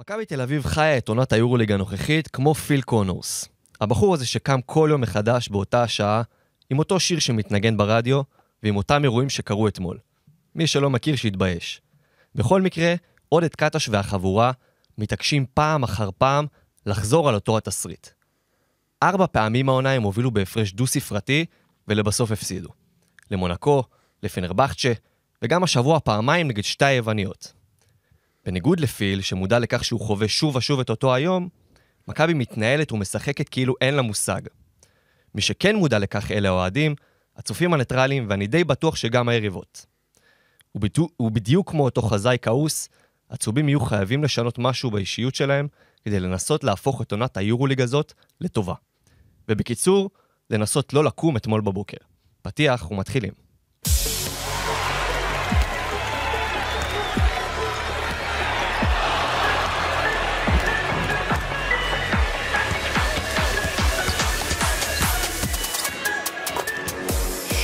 מכבי תל אביב חיה את עונת היורוליג הנוכחית כמו פיל קונורס. הבחור הזה שקם כל יום מחדש באותה השעה, עם אותו שיר שמתנגן ברדיו, ועם אותם אירועים שקרו אתמול. מי שלא מכיר, שיתבייש. בכל מקרה, עודד קטש והחבורה מתעקשים פעם אחר פעם לחזור על אותו התסריט. ארבע פעמים העונה הם הובילו בהפרש דו-ספרתי, ולבסוף הפסידו. למונקו, לפנרבחצ'ה, וגם השבוע פעמיים נגד שתי היווניות. בניגוד לפיל, שמודע לכך שהוא חווה שוב ושוב את אותו היום, מכבי מתנהלת ומשחקת כאילו אין לה מושג. מי שכן מודע לכך אלה האוהדים, הצופים הניטרלים, ואני די בטוח שגם היריבות. ובדיוק, כמו אותו חזאי כעוס, הצהובים יהיו חייבים לשנות משהו באישיות שלהם כדי לנסות להפוך את עונת היורוליג הזאת לטובה. ובקיצור, לנסות לא לקום אתמול בבוקר. פתיח ומתחילים.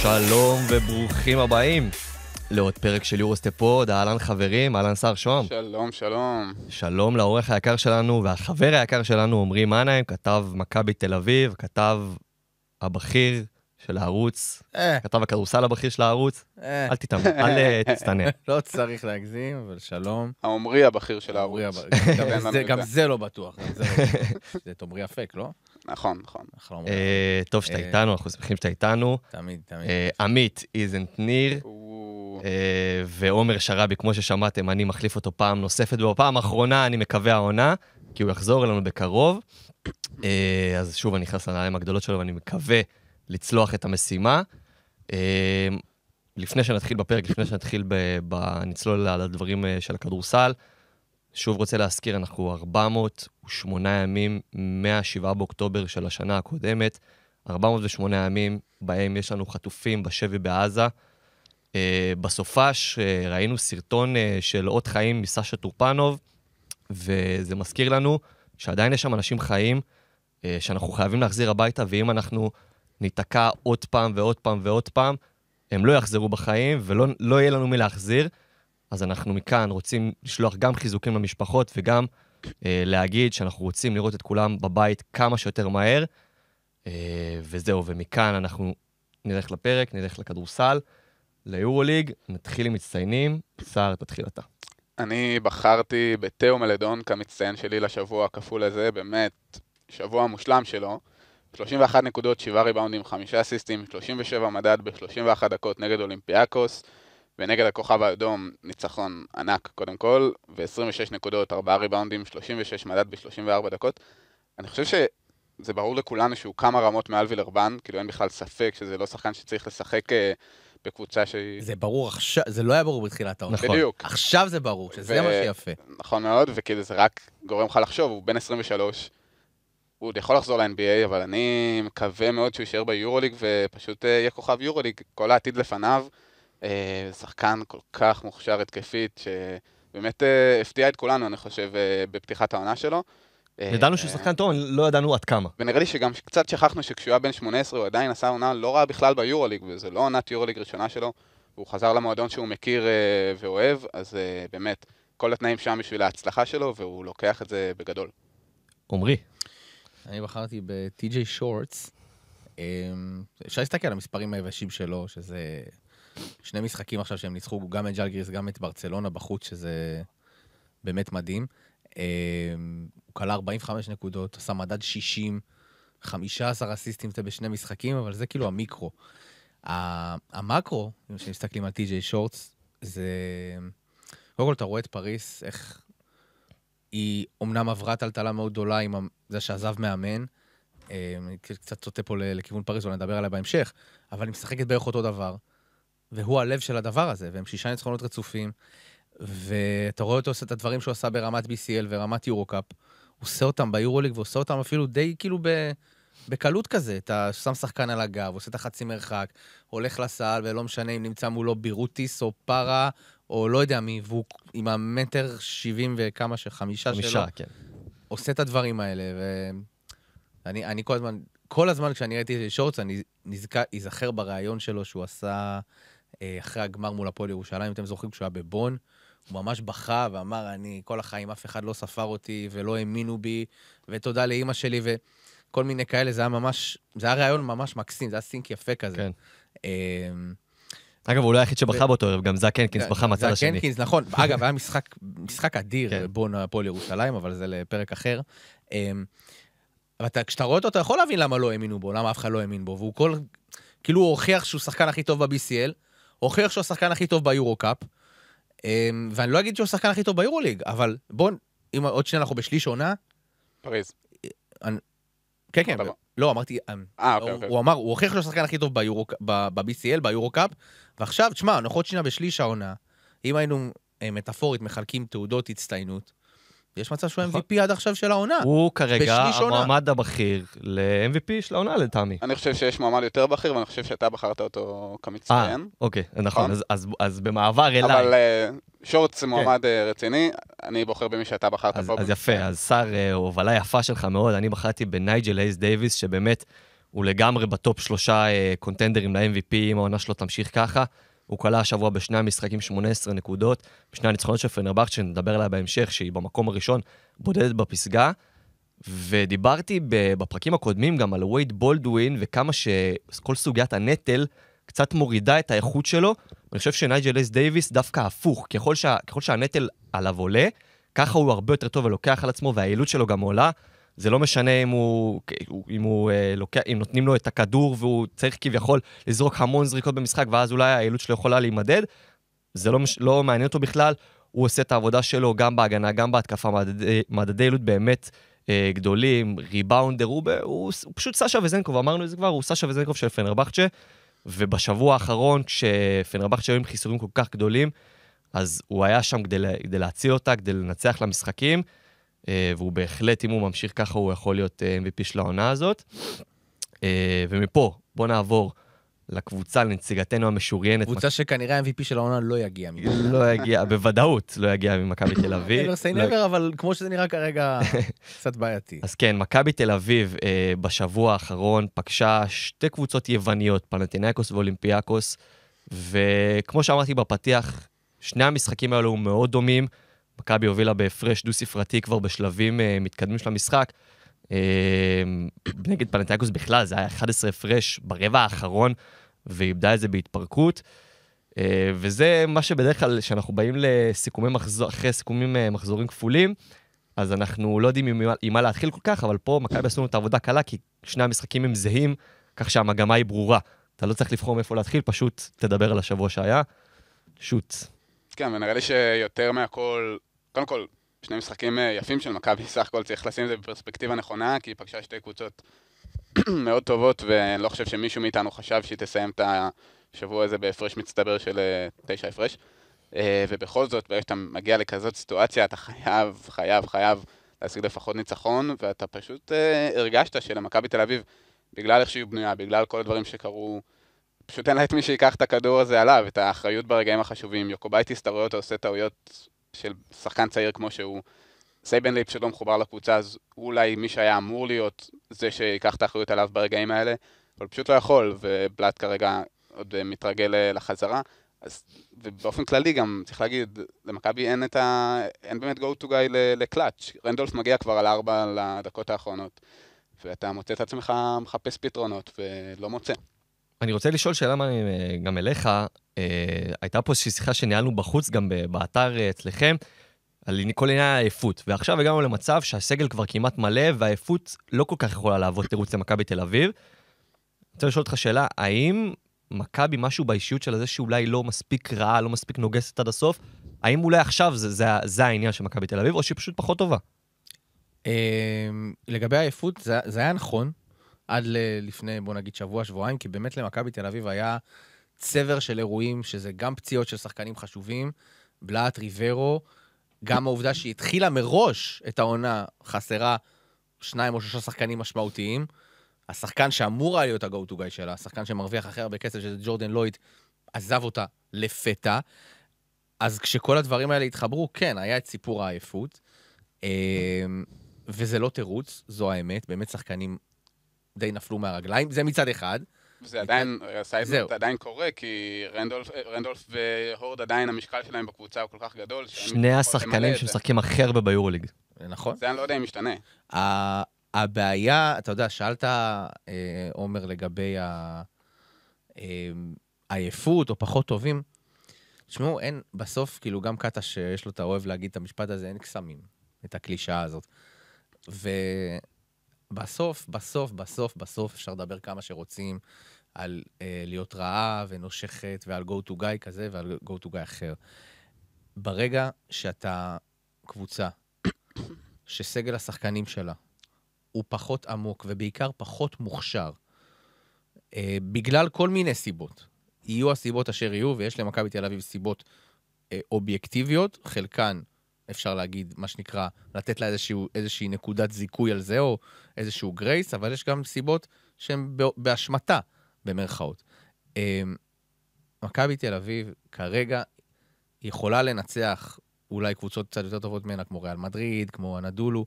שלום וברוכים הבאים לעוד פרק של יורו סטפוד, אהלן חברים, אהלן שר שוהם. שלום, שלום. שלום לעורך היקר שלנו והחבר היקר שלנו, עמרי מנהיים, כתב מכבי תל אביב, כתב הבכיר של הערוץ, אה. כתב הכדורסל הבכיר של הערוץ. אה. אל תתאמן, אל אה, תצטנע. לא צריך להגזים, אבל שלום. העומרי הבכיר של הערוץ. גם זה לא בטוח, זה את טומרי אפק, לא? נכון, נכון. לא אה, טוב שאתה אה, איתנו, אנחנו שמחים שאתה איתנו. תמיד, תמיד. אה, עמית איזנט ניר, ועומר שראבי, כמו ששמעתם, אני מחליף אותו פעם נוספת, ובפעם האחרונה, אני מקווה העונה, כי הוא יחזור אלינו בקרוב. אז שוב, אני נכנס לנעליים הגדולות שלו, ואני מקווה לצלוח את המשימה. לפני שנתחיל בפרק, לפני שנתחיל, ב... ב... נצלול על הדברים של הכדורסל, שוב רוצה להזכיר, אנחנו 408 ימים מה-7 באוקטובר של השנה הקודמת, 408 ימים בהם יש לנו חטופים בשבי בעזה. Uh, אה, בסופש ראינו סרטון אה, של אות חיים מסשה טורפנוב, וזה מזכיר לנו שעדיין יש שם אנשים חיים אה, שאנחנו חייבים להחזיר הביתה, ואם אנחנו ניתקע עוד פעם ועוד פעם ועוד פעם, הם לא יחזרו בחיים ולא לא יהיה לנו מי להחזיר. אז אנחנו מכאן רוצים לשלוח גם חיזוקים למשפחות וגם אה, להגיד שאנחנו רוצים לראות את כולם בבית כמה שיותר מהר. אה, וזהו, ומכאן אנחנו נלך לפרק, נלך לכדורסל, ליורוליג, נתחיל עם מצטיינים. סער, תתחיל אתה. אני בחרתי בתאו מלדון כמצטיין שלי לשבוע הכפול הזה, באמת, שבוע מושלם שלו. 31 נקודות, 7 ריבאונדים, 5 אסיסטים, 37 מדד ב-31 דקות נגד אולימפיאקוס. ונגד הכוכב האדום, ניצחון ענק קודם כל, ו-26 נקודות, 4 ריבאונדים, 36 מדד ב-34 דקות. אני חושב שזה ברור לכולנו שהוא כמה רמות מעל וילרבן, כאילו אין בכלל ספק שזה לא שחקן שצריך לשחק אה, בקבוצה שהיא... זה ברור עכשיו, זה לא היה ברור בתחילת העונה. נכון. בדיוק. עכשיו זה ברור, שזה ו... מה שיפה. נכון מאוד, וכאילו זה רק גורם לך לחשוב, הוא בן 23, הוא עוד יכול לחזור ל-NBA, אבל אני מקווה מאוד שהוא יישאר ביורוליג ופשוט אה, יהיה כוכב יורוליג, כל העתיד לפניו. אה, שחקן כל כך מוכשר התקפית, שבאמת אה, הפתיע את כולנו, אני חושב, אה, בפתיחת העונה שלו. ידענו שהוא שחקן טוב, לא ידענו עד כמה. ונראה לי שגם קצת שכחנו שכשהוא היה בן 18 הוא עדיין עשה עונה לא רעה בכלל ביורוליג, וזו לא עונת יורוליג ראשונה שלו, והוא חזר למועדון שהוא מכיר ואוהב, אז באמת, כל התנאים שם בשביל ההצלחה שלו, והוא לוקח את זה בגדול. עמרי. אני בחרתי ב-TJ שורטס. אמ, אפשר להסתכל על המספרים היבשים שלו, שזה שני משחקים עכשיו שהם ניצחו, גם את ג'לגריס, גם את ברצלונה בחוץ, שזה באמת מדהים. אה, הוא כלה 45 נקודות, עשה מדד 60, 15 אסיסטים זה בשני משחקים, אבל זה כאילו המיקרו. המקרו, אם שמסתכלים על טי.ג'יי שורטס, זה... קודם כל אתה רואה את פריס, איך היא אומנם עברה טלטלה מאוד גדולה עם זה שעזב מאמן, אה, אני קצת צוטה פה לכיוון פריס, אבל נדבר עליה בהמשך, אבל היא משחקת בערך אותו דבר. והוא הלב של הדבר הזה, והם שישה ניצחונות רצופים, ואתה רואה אותו עושה את הדברים שהוא עשה ברמת BCL ורמת יורו-קאפ, הוא עושה אותם ביורו ביורוליג ועושה אותם אפילו די כאילו ב... בקלות כזה, אתה שם שחקן על הגב, עושה את החצי מרחק, הולך לסל, ולא משנה אם נמצא מולו בירוטיס או פארה, או לא יודע מי, והוא עם המטר שבעים וכמה, שחמישה שלו. חמישה, כן. עושה את הדברים האלה, ואני אני כל הזמן, כל הזמן כשאני ראיתי את שורץ, אני נזכר, אזכר בריאיון שלו שהוא עשה אה, אחרי הגמר מול הפועל ירושלים, אתם זוכרים כשהוא היה בבון, הוא ממש בכה ואמר, אני כל החיים, אף אחד לא ספר אותי ולא האמינו בי, ותודה לאימא שלי וכל מיני כאלה, זה היה ממש, זה היה רעיון ממש מקסים, זה היה סינק יפה כזה. כן. אמ, אגב, הוא לא היחיד שבכה באותו ערב, גם זאק הנקינס כן, בכה מהצד השני. זאק הנקינס, נכון. אגב, היה משחק, משחק אדיר, כן. בון הפועל ירושלים, אבל זה לפרק אחר. אמ, אבל כשאתה רואה אותו, אתה יכול להבין למה לא האמינו בו, למה אף אחד לא האמין בו, והוא כל... כאילו הוא הוכיח שהוא שחקן הכי טוב ב-BCL, הוכיח שהוא השחקן הכי טוב ביורו קאפ, אמ, ואני לא אגיד שהוא השחקן הכי טוב ביורו ליג, אבל בואו, אם עוד שניה אנחנו בשליש עונה... פריז. כן, כן. לא-, לא, אמרתי, 아, אמ, אה, אוקיי, הוא, אוקיי. הוא אמר, הוא הוכיח שהוא השחקן הכי טוב ב-BCL, ביורו קאפ, ועכשיו, תשמע, אנחנו עוד שניה בשליש העונה, אם היינו אה, מטאפורית מחלקים תעודות הצטיינות, יש מצב שהוא נכון. MVP עד עכשיו של העונה. הוא כרגע המועמד הבכיר ל-MVP של העונה לטעמי. אני חושב שיש מועמד יותר בכיר, ואני חושב שאתה בחרת אותו כמצטיין. אה, אוקיי, נכון, נכון? אז במעבר אליי. אבל אה, שורץ כן. מועמד אה, רציני, אני בוחר במי שאתה בחרת פה. אז יפה, כן. אז שר, אה, הובלה יפה שלך מאוד, אני בחרתי בנייג'ל אייס דייוויס, שבאמת הוא לגמרי בטופ שלושה קונטנדרים ל-MVP, אם העונה שלו תמשיך ככה. הוא כלה השבוע בשני המשחקים 18 נקודות, בשני הניצחונות של פנרבכט, שנדבר עליה בהמשך, שהיא במקום הראשון בודדת בפסגה. ודיברתי בפרקים הקודמים גם על וייד בולדווין וכמה שכל סוגיית הנטל קצת מורידה את האיכות שלו. אני חושב שנייג'ל אס דייוויס דווקא הפוך, ככל, שה, ככל שהנטל עליו עולה, ככה הוא הרבה יותר טוב ולוקח על עצמו והיעילות שלו גם עולה. זה לא משנה אם הוא, אם הוא אה, לוקח, אם נותנים לו את הכדור והוא צריך כביכול לזרוק המון זריקות במשחק, ואז אולי היעילות שלו יכולה להימדד, זה לא, מש, לא מעניין אותו בכלל, הוא עושה את העבודה שלו גם בהגנה, גם בהתקפה, מדדי, מדדי יעילות באמת אה, גדולים, ריבאונדר, הוא, הוא, הוא, הוא פשוט סשה וזנקוב, אמרנו את זה כבר, הוא סשה וזנקוב של פנרבחצ'ה, ובשבוע האחרון, כשפנרבחצ'ה היו עם חיסורים כל כך גדולים, אז הוא היה שם כדי, כדי להציל אותה, כדי לנצח למשחקים. אה, והוא בהחלט, אם הוא ממשיך ככה, הוא יכול להיות אה, MVP של העונה הזאת. אה, ומפה, בואו נעבור לקבוצה, לנציגתנו המשוריינת. קבוצה שכנראה mvp של העונה לא יגיע ממנה. לא יגיע, בוודאות לא יגיע ממכבי תל אביב. never say never, אבל כמו שזה נראה כרגע, קצת בעייתי. אז כן, מכבי תל אביב בשבוע האחרון פגשה שתי קבוצות יווניות, פנטינקוס ואולימפיאקוס, וכמו שאמרתי בפתיח, שני המשחקים האלו מאוד דומים. מכבי הובילה בהפרש דו-ספרתי כבר בשלבים אה, מתקדמים של המשחק. אה, נגד פנטייקוס בכלל, זה היה 11 הפרש ברבע האחרון, ואיבדה את זה בהתפרקות. אה, וזה מה שבדרך כלל, כשאנחנו באים לסיכומי מחזור, אחרי סיכומים מחזורים כפולים, אז אנחנו לא יודעים עם, עם מה להתחיל כל כך, אבל פה מכבי עשו לנו את העבודה קלה, כי שני המשחקים הם זהים, כך שהמגמה היא ברורה. אתה לא צריך לבחור מאיפה להתחיל, פשוט תדבר על השבוע שהיה. שוט. כן, ונראה לי שיותר מהכל, קודם כל, שני משחקים אה, יפים של מכבי, סך הכל צריך לשים את זה בפרספקטיבה נכונה, כי היא פגשה שתי קבוצות מאוד טובות, ואני לא חושב שמישהו מאיתנו חשב שהיא תסיים את השבוע הזה בהפרש מצטבר של אה, תשע הפרש. אה, ובכל זאת, ברגע שאתה מגיע לכזאת סיטואציה, אתה חייב, חייב, חייב להשיג לפחות ניצחון, ואתה פשוט הרגשת שלמכבי תל אביב, בגלל איך שהיא בנויה, בגלל כל הדברים שקרו, פשוט אין לה את מי שיקח את הכדור הזה עליו, את האחריות ברגעים החשובים. יוקובייטיס, אתה רואה אותו עושה טעויות של שחקן צעיר כמו שהוא. סייבנלי פשוט לא מחובר לקבוצה, אז אולי מי שהיה אמור להיות זה שיקח את האחריות עליו ברגעים האלה, אבל פשוט לא יכול, ובלאט כרגע עוד אה, מתרגל אה, לחזרה. אז, ובאופן כללי גם, צריך להגיד, למכבי אין את ה... אין באמת go to guy לקלאץ'. רנדולף מגיע כבר על ארבע לדקות האחרונות, ואתה מוצא את עצמך מחפש פתרונות ולא מוצא. אני רוצה לשאול שאלה מה, אה, גם אליך. אה, הייתה פה איזושהי שיחה שניהלנו בחוץ, גם באתר אה, אצלכם, על כל עניין העייפות. ועכשיו הגענו למצב שהסגל כבר כמעט מלא, והעייפות לא כל כך יכולה לעבוד תירוץ למכבי תל אביב. אני רוצה לשאול אותך שאלה, האם מכבי משהו באישיות שלה זה שאולי לא מספיק רעה, לא מספיק נוגסת עד הסוף? האם אולי עכשיו זה, זה, זה העניין של מכבי תל אביב, או שהיא פשוט פחות טובה? אה, לגבי העייפות, זה, זה היה נכון, עד לפני, בוא נגיד, שבוע, שבועיים, כי באמת למכבי תל אביב היה צבר של אירועים, שזה גם פציעות של שחקנים חשובים, בלאט, ריברו, גם העובדה שהיא התחילה מראש את העונה חסרה שניים או שלושה שחקנים משמעותיים. השחקן שאמור היה להיות ה-go to guy שלה, השחקן שמרוויח הכי הרבה כסף, שזה ג'ורדן לויד, עזב אותה לפתע. אז כשכל הדברים האלה התחברו, כן, היה את סיפור העייפות. אמ, וזה לא תירוץ, זו האמת, באמת שחקנים די נפלו מהרגליים, זה מצד אחד. זה עדיין, הסיידנוט אה, עדיין קורה, כי רנדולף, אה, רנדולף והורד עדיין המשקל שלהם בקבוצה הוא כל כך גדול. שני השחקנים שמשחקים הכי הרבה ביורוליג. אה, נכון. זה אני לא יודע אם משתנה. ישתנה. הבעיה, אתה יודע, שאלת, עומר, לגבי העייפות אמ, או פחות טובים. תשמעו, אין, בסוף, כאילו, גם קאטה שיש לו את האוהב להגיד את המשפט הזה, אין קסמים, את הקלישאה הזאת. ו... בסוף, בסוף, בסוף, בסוף אפשר לדבר כמה שרוצים על אה, להיות רעה ונושכת ועל go to guy כזה ועל go to guy אחר. ברגע שאתה קבוצה שסגל השחקנים שלה הוא פחות עמוק ובעיקר פחות מוכשר, אה, בגלל כל מיני סיבות, יהיו הסיבות אשר יהיו, ויש למכבי תל אביב סיבות אה, אובייקטיביות, חלקן אפשר להגיד, מה שנקרא, לתת לה איזשהו, איזושהי נקודת זיכוי על זה, או איזשהו גרייס, אבל יש גם סיבות שהן באשמתה, במרכאות. אמ, מכבי תל אביב כרגע יכולה לנצח אולי קבוצות קצת יותר טובות ממנה, כמו ריאל מדריד, כמו אנדולו,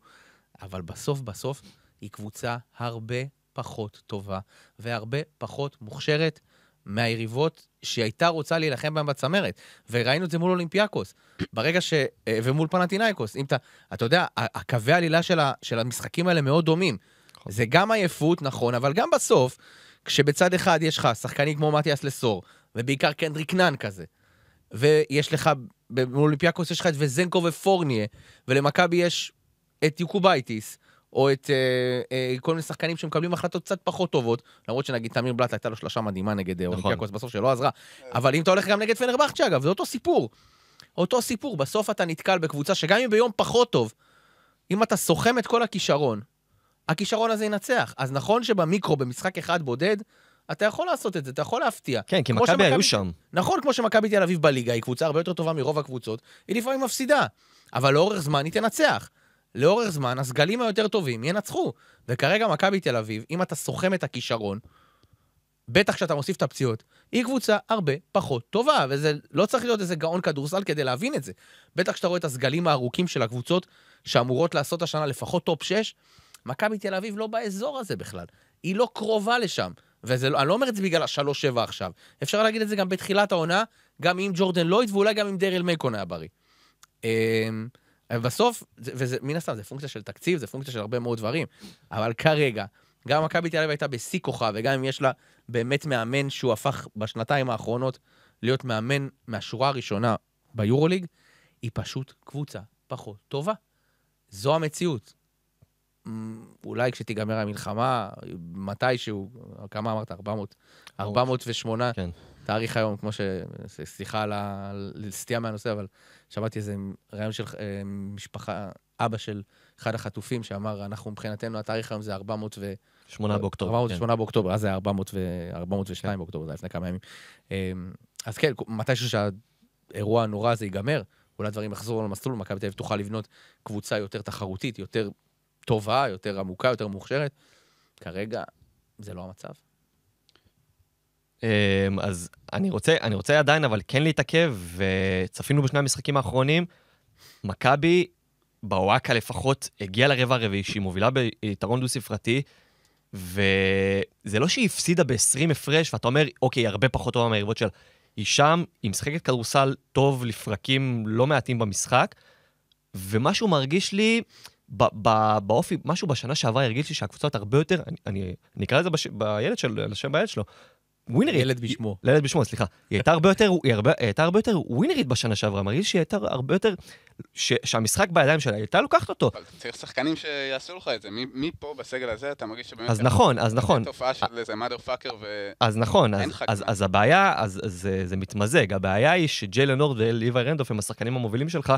אבל בסוף בסוף היא קבוצה הרבה פחות טובה והרבה פחות מוכשרת מהיריבות שהיא הייתה רוצה להילחם בהן בצמרת. וראינו את זה מול אולימפיאקוס, ברגע ש... אה, ומול פנטינאיקוס. אם אתה... אתה יודע, הקווי העלילה של, ה, של המשחקים האלה מאוד דומים. נכון. זה גם עייפות, נכון, אבל גם בסוף, כשבצד אחד יש לך שחקנים כמו מתיאס לסור, ובעיקר קנדריק נאן כזה, ויש לך, מול אולימפיאקוס יש לך את וזנקו ופורניה, ולמכבי יש את יוקובייטיס, או את אה, אה, כל מיני שחקנים שמקבלים החלטות קצת פחות טובות, למרות שנגיד תמיר בלאט הייתה לו שלושה מדהימה נגד אה, נכון. אולימפיאקוס בסוף שלא עזרה, כן. אבל אם אתה הולך גם נגד פנרבכצ'ה אגב, זה אותו סיפור. אותו סיפור, בסוף אתה נתקל בקבוצה שגם אם ביום פחות טוב, אם אתה סוכם את כל הכישרון, הכישרון הזה ינצח. אז נכון שבמיקרו, במשחק אחד בודד, אתה יכול לעשות את זה, אתה יכול להפתיע. כן, כי מכבי היו שם. נכון, כמו שמכבי תל אביב בליגה, היא קבוצה הרבה יותר טובה מרוב הקבוצות, היא לפעמים מפסידה, אבל לאורך זמן היא תנצח. לאורך זמן, הסגלים היותר טובים ינצחו. וכרגע מכבי תל אביב, אם אתה סוכם את הכישרון, בטח כשאתה מוסיף את הפציעות, היא קבוצה הרבה פחות טובה, וזה לא צריך להיות איזה גאון כדורסל כדי להבין את זה. בטח כשאתה רואה את הסגלים הארוכים של הקבוצות שאמורות לעשות השנה לפחות טופ 6, מכבי תל אביב לא באזור הזה בכלל. היא לא קרובה לשם. ואני לא, לא אומר את זה בגלל ה-3-7 עכשיו. אפשר להגיד את זה גם בתחילת העונה, גם עם ג'ורדן לויד ואולי גם עם דריל מייקון היה בריא. אמ, בסוף, זה, וזה, מן הסתם, זה פונקציה של תקציב, זה פונקציה של הרבה מאוד דברים, אבל כרגע, גם מכבי תל אביב הייתה בשיא כוחה, וגם אם יש לה באמת מאמן שהוא הפך בשנתיים האחרונות להיות מאמן מהשורה הראשונה ביורוליג, היא פשוט קבוצה פחות טובה. זו המציאות. אמ, אולי כשתיגמר המלחמה, מתישהו, כמה אמרת? 400? 408 כן. תאריך היום, כמו ש... סליחה על הסטייה מהנושא, אבל שמעתי איזה רעיון של אה, משפחה, אבא של אחד החטופים, שאמר, אנחנו מבחינתנו, התאריך היום זה 400 ו... 8 באוקטובר. 408 כן. באוקטובר, אז זה 400 ו... 402 כן. באוקטובר, זה היה לפני כמה ימים. אמ, אז כן, מתישהו שהאירוע הנורא הזה ייגמר, אולי דברים יחזרו למסלול, מכבי תל אביב תוכל לבנות קבוצה יותר תחרותית, יותר טובה, יותר עמוקה, יותר מוכשרת. כרגע זה לא המצב. אמ, אז אני רוצה, אני רוצה עדיין, אבל כן להתעכב, וצפינו בשני המשחקים האחרונים. מכבי, בוואקה לפחות, הגיעה לרבע הרביעי, שהיא מובילה ביתרון דו-ספרתי, וזה לא שהיא הפסידה ב-20 הפרש, ואתה אומר, אוקיי, היא הרבה פחות טובה מהיריבות שלה. היא שם, היא משחקת כדורסל טוב לפרקים לא מעטים במשחק, ומשהו מרגיש לי, ב- ב- באופי, משהו בשנה שעברה הרגיש לי שהקבוצות הרבה יותר, אני, אני, אני אקרא לזה בש, בילד של, לשם בילד שלו, ווינרית. ילד בשמו. ילד בשמו, סליחה. כן. היא הייתה הרבה יותר, היא הרבה, הייתה הרבה יותר ווינרית בשנה שעברה, מרגיש שהיא הייתה הרבה יותר, ש, שהמשחק בידיים שלה, היא הייתה לוקחת אותו. צריך שחקנים שיעשו לך את זה. מפה בסגל הזה אתה מרגיש שבאמת... אז נכון, אז נכון. תופעה של איזה mother fucker ו... אז נכון, אז, אז, אז אז הבעיה, אז אז זה, זה מתמזג. הבעיה היא שג'יילן אורד ואליווי רנדוף הם השחקנים המובילים שלך,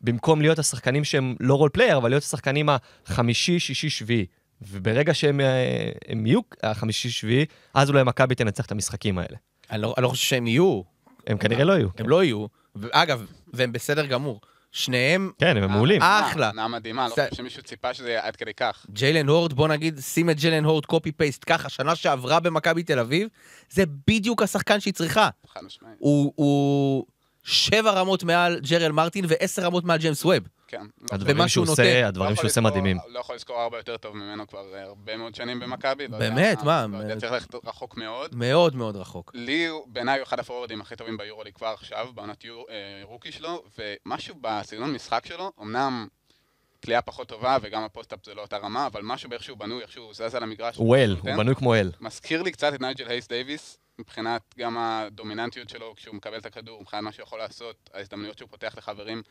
במקום להיות השחקנים שהם לא רול פלייר, אבל להיות השחקנים החמישי, שישי, שביעי. וברגע שהם אה, יהיו החמישי-שביעי, אז אולי מכבי תנצח את המשחקים האלה. אני לא, אני לא חושב שהם יהיו. הם כנראה לא יהיו. הם כן. לא יהיו. אגב, והם בסדר גמור. שניהם... כן, הם מעולים. אה, אחלה. נעה מדהימה, לא חושב שמישהו ציפה שזה יהיה עד כדי כך. ג'יילן הורד, בוא נגיד, שים את ג'יילן הורד קופי פייסט ככה, שנה שעברה במכבי תל אביב, זה בדיוק השחקן שהיא צריכה. חד משמעית. הוא שבע רמות מעל ג'רל מרטין ועשר רמות מעל ג'יימס ווב. כן. לא, הדברים שהוא עושה, הדברים לא שהוא עושה מדהימים. לא יכול לזכור ארבע יותר טוב ממנו כבר אה, הרבה מאוד שנים במכבי. לא באמת, אה, מה? לא יודע, צריך ללכת רחוק מאוד. מאוד מאוד רחוק. לי, בעיניי, הוא אחד הפורוורדים הכי טובים ביורולי כבר עכשיו, בעונת אה, רוקי שלו, ומשהו בסגנון משחק שלו, אמנם... קליעה פחות טובה, וגם הפוסט-אפ זה לא אותה רמה, אבל משהו באיך שהוא בנוי, איך שהוא זז על המגרש. הוא אל, הוא בנוי כמו אל. מזכיר לי קצת את נייג'ל הייס דייוויס, מבחינת גם הדומיננטיות שלו, כשהוא מקבל את הכדור, מבחינת מה שהוא יכול לעשות, ההזדמנויות שהוא פותח לחברים,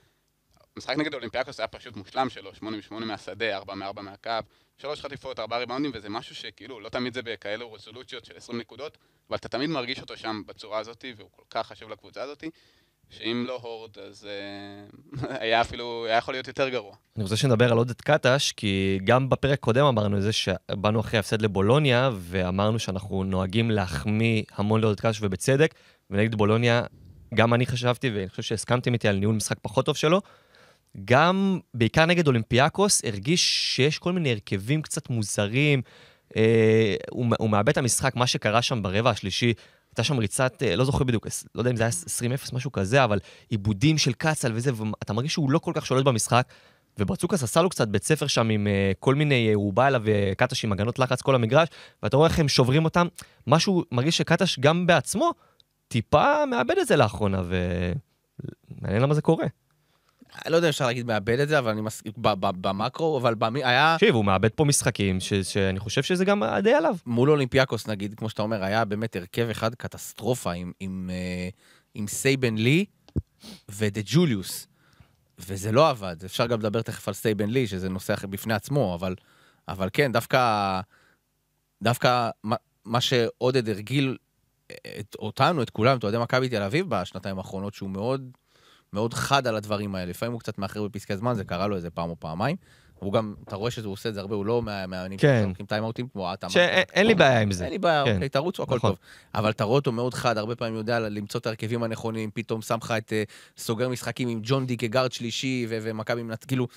המשחק נגד אולימפיאקוס היה פשוט מושלם שלו, 88 מהשדה, 4 מ-4 מהקו, 3 חטיפות, 4 ריבאונדים, וזה משהו שכאילו, לא תמיד זה בכאלו רזולוציות של 20 נקודות, אבל אתה תמיד מרגיש אותו שם בצורה הזאת, והוא כל כך חשוב לקבוצה הזאת, שאם לא הורד, אז uh, היה אפילו, היה יכול להיות יותר גרוע. אני רוצה שנדבר על עודד קטש, כי גם בפרק קודם אמרנו את זה שבאנו אחרי הפסד לבולוניה, ואמרנו שאנחנו נוהגים להחמיא המון לעודד קטש, ובצדק, ונגד בולוניה גם אני חשבתי, ואני חושב שהסכמתם איתי על ניהול משחק פחות טוב שלו, גם, בעיקר נגד אולימפיאקוס, הרגיש שיש כל מיני הרכבים קצת מוזרים. אה, הוא, הוא מאבד את המשחק, מה שקרה שם ברבע השלישי, הייתה שם ריצת, אה, לא זוכר בדיוק, לא יודע אם זה היה 20-0, משהו כזה, אבל עיבודים של קצל וזה, ואתה מרגיש שהוא לא כל כך שולט במשחק. וברצוקס עשה לו קצת בית ספר שם עם אה, כל מיני אה, הוא בא אליו וקטש אה, עם הגנות לחץ כל המגרש, ואתה רואה איך הם שוברים אותם. משהו מרגיש שקטש גם בעצמו טיפה מאבד את זה לאחרונה, ומעניין למה זה קורה. אני לא יודע אם אפשר להגיד מאבד את זה, אבל אני מסכים, במקרו, אבל במי, היה... תקשיב, הוא מאבד פה משחקים, ש, שאני חושב שזה גם די עליו. מול אולימפיאקוס, נגיד, כמו שאתה אומר, היה באמת הרכב אחד קטסטרופה עם, עם, עם, אה, עם סייבן לי ודה ג'וליוס. וזה לא עבד. אפשר גם לדבר תכף על סייבן לי, שזה נושא אחר בפני עצמו, אבל, אבל כן, דווקא, דווקא מה, מה שעודד הרגיל את, אותנו, את כולם, את אוהדי מכבי תל אביב בשנתיים האחרונות, שהוא מאוד... מאוד חד על הדברים האלה. לפעמים הוא קצת מאחר בפסקי זמן, זה קרה לו איזה פעם או פעמיים. הוא גם, אתה רואה שהוא עושה את זה הרבה, הוא לא מהמאמנים כן. שלוקחים טיימאוטים כמו אתה. שאין לי בעיה עם זה. אין לי בעיה, כן. אוקיי, תרוצו, הכל נכון. טוב. אבל אתה רואה אותו מאוד חד, הרבה פעמים יודע למצוא את ההרכבים הנכונים, פתאום שם לך את אה, סוגר משחקים עם ג'ון די כגארד שלישי ומכבי מנת... כאילו,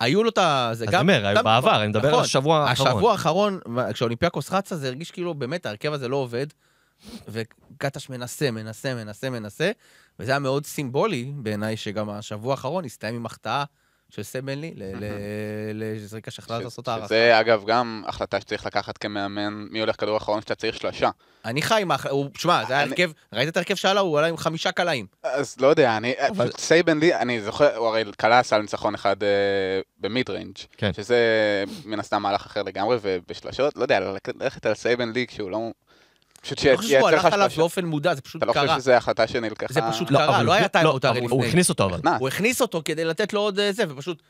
היו לו את ה... אז אני אומר, בעבר, אני מדבר על נכון. השבוע האחרון. השבוע האחרון, כשאולימפיאקוס רצה, זה הרגיש כאילו, באמת, ההרכב הזה לא עובד, וקטש מנסה, מנסה, מנסה, מנסה, וזה היה מאוד סימבולי בעיניי, שגם השבוע האחרון הסתיים עם החטאה של סם בנלי לזריקה שחלט לעשות הערכה. שזה אגב גם החלטה שצריך לקחת כמאמן, מי הולך כדור אחרון שאתה צריך שלושה. אני חי עם ההחלטה, שמע, זה היה הרכב, ראית את ההרכב שהיה שעלה? הוא עלה עם חמישה קלעים. אז לא יודע, אני, סייבנלי, אני זוכר, הוא הרי קלע סל ניצחון אחד אה, במיד ריינג', כן. שזה מן הסתם מהלך אחר לגמרי, ובשלשות, לא יודע, ללכת על סייבנלי כשהוא לא... פשוט שיצא לך... אני לא חושב שהוא הלך עליו באופן מודע, זה פשוט קרה. אתה לא חושב שזו החלטה שנלקחה? זה פשוט לא, קרה, לא היה טיימאוט הרי לפני. הוא הכניס אותו אבל. הוא הכניס אותו כדי לתת לו עוד אה, זה, ופשוט...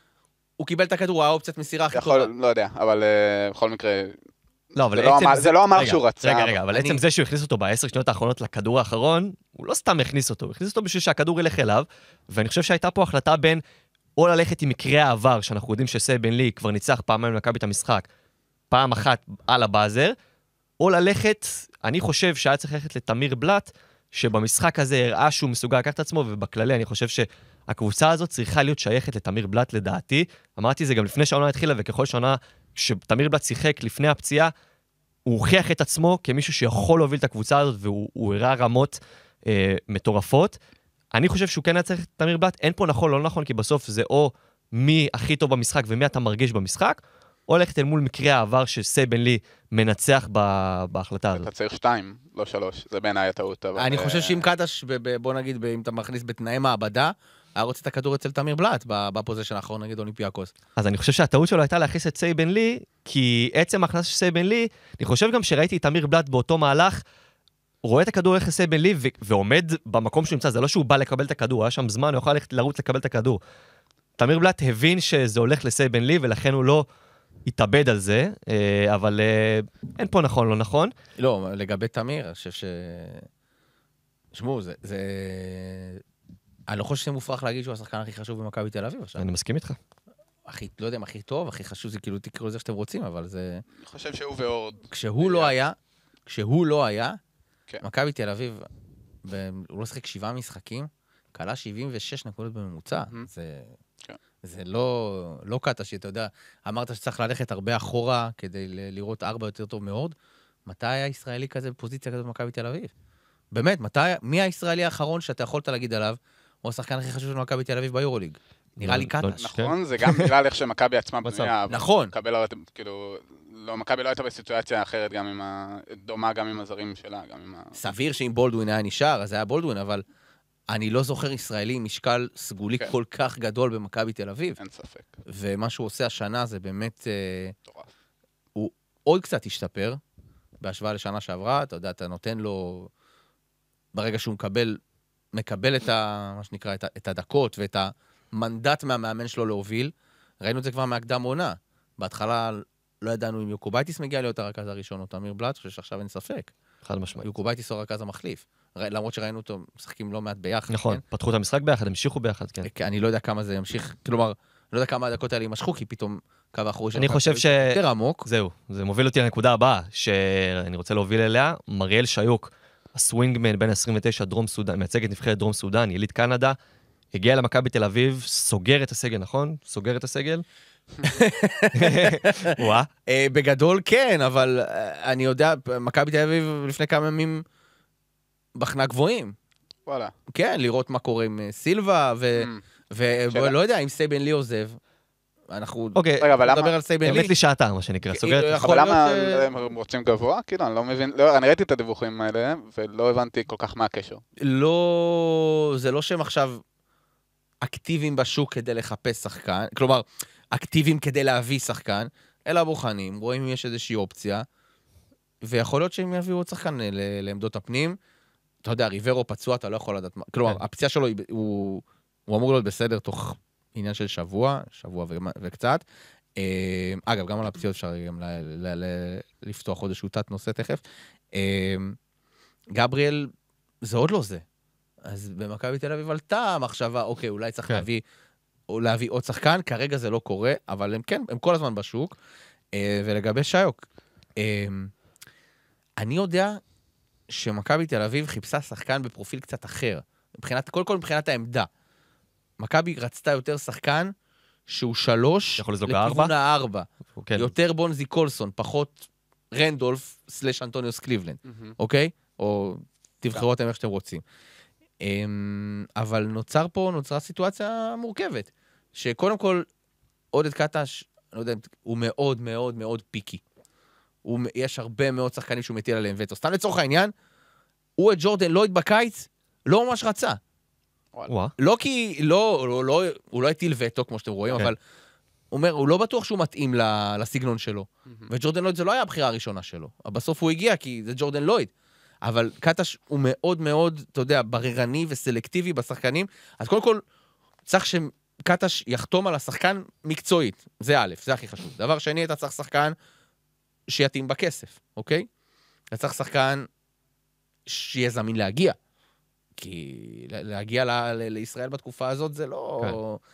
הוא קיבל את הכדור, הוא האופציית מסירה הכי טובה. לא יודע, אבל אה, בכל מקרה... לא, זה לא, אמר שהוא רצה. רגע, רגע, אבל עצם זה שהוא הכניס אותו בעשר שניות האחרונות לכדור האחרון, הוא לא סתם הכניס אותו, הוא הכניס אותו בשביל שהכדור ילך אליו, ואני חושב שהייתה פה החלטה בין או ללכת עם מקרה העבר, שאנחנו יודעים שסי לי כבר ניצח פעמיים במכבי את המשחק, פעם אחת על הבאזר, או ללכת אני חושב שהיה צריך ללכת לתמיר בלאט, שבמשחק הזה הראה שהוא מסוגל לקחת את עצמו, ובכללי אני חושב שהקבוצה הזאת צריכה להיות שייכת לתמיר בלאט לדעתי. אמרתי זה גם לפני שהעונה התחילה, וככל שנה, שתמיר בלאט שיחק לפני הפציעה, הוא הוכיח את עצמו כמישהו שיכול להוביל את הקבוצה הזאת, והוא הראה רמות אה, מטורפות. אני חושב שהוא כן היה צריך את תמיר בלאט, אין פה נכון, לא נכון, כי בסוף זה או מי הכי טוב במשחק ומי אתה מרגיש במשחק, או ללכת אל מול מקרה העבר שסייבן לי מנצח ב- בהחלטה הזאת. אתה צריך שתיים, לא שלוש, זה בעיניי הטעות. אבל... אני אה, חושב שאם קדש, בוא נגיד, אם אתה מכניס בתנאי מעבדה, היה רוצה את הכדור אצל תמיר בלאט בפוזיישן האחרון נגד אולימפיאקוס. אז אני חושב שהטעות שלו הייתה להכניס את סייבן לי, כי עצם ההכנסה של סייבן לי, אני חושב גם שראיתי את תמיר בלאט באותו מהלך, רואה את הכדור הולך לסייבן לי ועומד במקום שהוא נמצא, זה לא שהוא בא לקבל את הכדור, היה שם זמן, הוא יכול ללכת לרוץ לקבל את הכדור. תמיר בלאט הבין שזה הולך לסייבן לי, ולכן הוא לא התאבד על זה, אה, אבל אה, אין פה נכון, לא נכון. לא, לגבי תמיר, אני חושב ש... שמעו, זה, זה... אני לא חושב שזה מופרך להגיד שהוא השחקן הכי חשוב במכבי תל אביב עכשיו. אני מסכים איתך. הכי, לא יודע אם הכי טוב, הכי חשוב, זה כאילו תקראו לזה שאתם רוצים, אבל זה... אני חושב שהוא ואורד. כשהוא לא היה, כשהוא לא היה, כן. מכבי תל אביב, ב... הוא לא שיחק שבעה משחקים, כלה 76 נקודות בממוצע. Mm-hmm. זה... זה לא, לא קאטה שאתה יודע, אמרת שצריך ללכת הרבה אחורה כדי לראות ארבע יותר טוב מאוד. מתי היה ישראלי כזה בפוזיציה כזאת במכבי תל אביב? באמת, מתי, מי הישראלי האחרון שאתה יכולת להגיד עליו, הוא השחקן הכי חשוב של מכבי תל אביב ביורוליג? נראה לי לא, לא, קאטה. נכון, זה גם בגלל איך שמכבי עצמה בנויה. נכון. כאילו, לא, מכבי לא הייתה בסיטואציה אחרת, גם עם ה... דומה גם עם הזרים שלה, גם עם ה... סביר שאם בולדווין היה נשאר, אז היה בולדווין, אבל... אני לא זוכר ישראלי עם משקל סגולי כן. כל כך גדול במכבי תל אביב. אין ספק. ומה שהוא עושה השנה זה באמת... אה, מטורף. הוא עוד קצת השתפר בהשוואה לשנה שעברה. אתה יודע, אתה נותן לו... ברגע שהוא מקבל, מקבל את ה... מה שנקרא, את, ה, את הדקות ואת המנדט מהמאמן שלו להוביל, ראינו את זה כבר מהקדם עונה. בהתחלה לא ידענו אם יוקובייטיס מגיע להיות הרכז הראשון או תמיר בלאט, אני חושב שעכשיו אין ספק. חד משמעית. יוקובייטיס הוא הרכז המחליף. למרות שראינו אותו משחקים לא מעט ביחד. נכון, כן? פתחו את המשחק ביחד, המשיכו ביחד, כן. אה, אני לא יודע כמה זה ימשיך, כלומר, אני לא יודע כמה הדקות האלה יימשכו, כי פתאום קו האחורי שלנו יותר עמוק. זהו, זה מוביל אותי לנקודה הבאה, שאני רוצה להוביל אליה, מריאל שיוק, הסווינגמן בן 29, דרום סודן, מייצג את נבחרת דרום סודן, יליד קנדה, הגיע למכבי תל אביב, סוגר את הסגל, נכון? סוגר את הסגל. אה, בגדול כן, אבל אה, אני יודע, מכבי תל אביב לפני כמה ימים בחנה גבוהים. וואלה. כן, לראות מה קורה עם אה, סילבה, ולא mm. יודע, אם סייבן לי עוזב. אנחנו אוקיי, נדבר על סייבן לי. הבאת לי שעתר, מה שנקרא, סוגרת. אבל למה הם רוצים גבוה? כאילו, אני לא מבין, לא, אני ראיתי את הדיווחים האלה, ולא הבנתי כל כך מה הקשר. לא, זה לא שהם עכשיו אקטיביים בשוק כדי לחפש שחקן. כלומר, אקטיביים כדי להביא שחקן, אלא בוחנים, רואים אם יש איזושהי אופציה, ויכול להיות שהם יביאו עוד שחקן ל- לעמדות הפנים. אתה יודע, ריברו פצוע, אתה לא יכול לדעת מה. כלומר, כן. הפציעה שלו, הוא, הוא אמור להיות בסדר תוך עניין של שבוע, שבוע ו- וקצת. אה, אגב, גם על הפציעות אפשר גם ל- ל- ל- לפתוח עוד איזשהו תת-נושא תכף. אה, גבריאל, זה עוד לא זה. אז במכבי תל אביב עלתה המחשבה, אוקיי, אולי צריך כן. להביא או להביא עוד שחקן, כרגע זה לא קורה, אבל הם כן, הם כל הזמן בשוק. אה, ולגבי שיוק, אה, אני יודע שמכבי תל אביב חיפשה שחקן בפרופיל קצת אחר, מבחינת, קודם כל מבחינת העמדה. מכבי רצתה יותר שחקן שהוא שלוש, לכיוון הארבע. כן. יותר בונזי קולסון, פחות רנדולף סלש אנטוניוס קליבלנד, אוקיי? או תבחרו אתם איך שאתם רוצים. אמ, אבל נוצר פה, נוצרה סיטואציה מורכבת. שקודם כל, עודד קטש, אני לא יודע, הוא מאוד מאוד מאוד פיקי. הוא, יש הרבה מאוד שחקנים שהוא מטיל עליהם וטו. סתם לצורך העניין, הוא את ג'ורדן לויד בקיץ לא ממש רצה. ווא. לא כי, לא, לא, לא, הוא לא הטיל וטו, כמו שאתם רואים, okay. כן. אבל הוא אומר, הוא לא בטוח שהוא מתאים לסגנון שלו. Mm-hmm. וג'ורדן לויד זה לא היה הבחירה הראשונה שלו. בסוף הוא הגיע, כי זה ג'ורדן לויד. אבל קטש הוא מאוד מאוד, אתה יודע, בררני וסלקטיבי בשחקנים. אז קודם כל, צריך שהם קטש יחתום על השחקן מקצועית. זה א', זה הכי חשוב. דבר שני, אתה צריך שחקן שיתאים בכסף, אוקיי? אתה צריך שחקן שיהיה זמין להגיע. כי להגיע ל- ל- לישראל בתקופה הזאת זה לא... כן.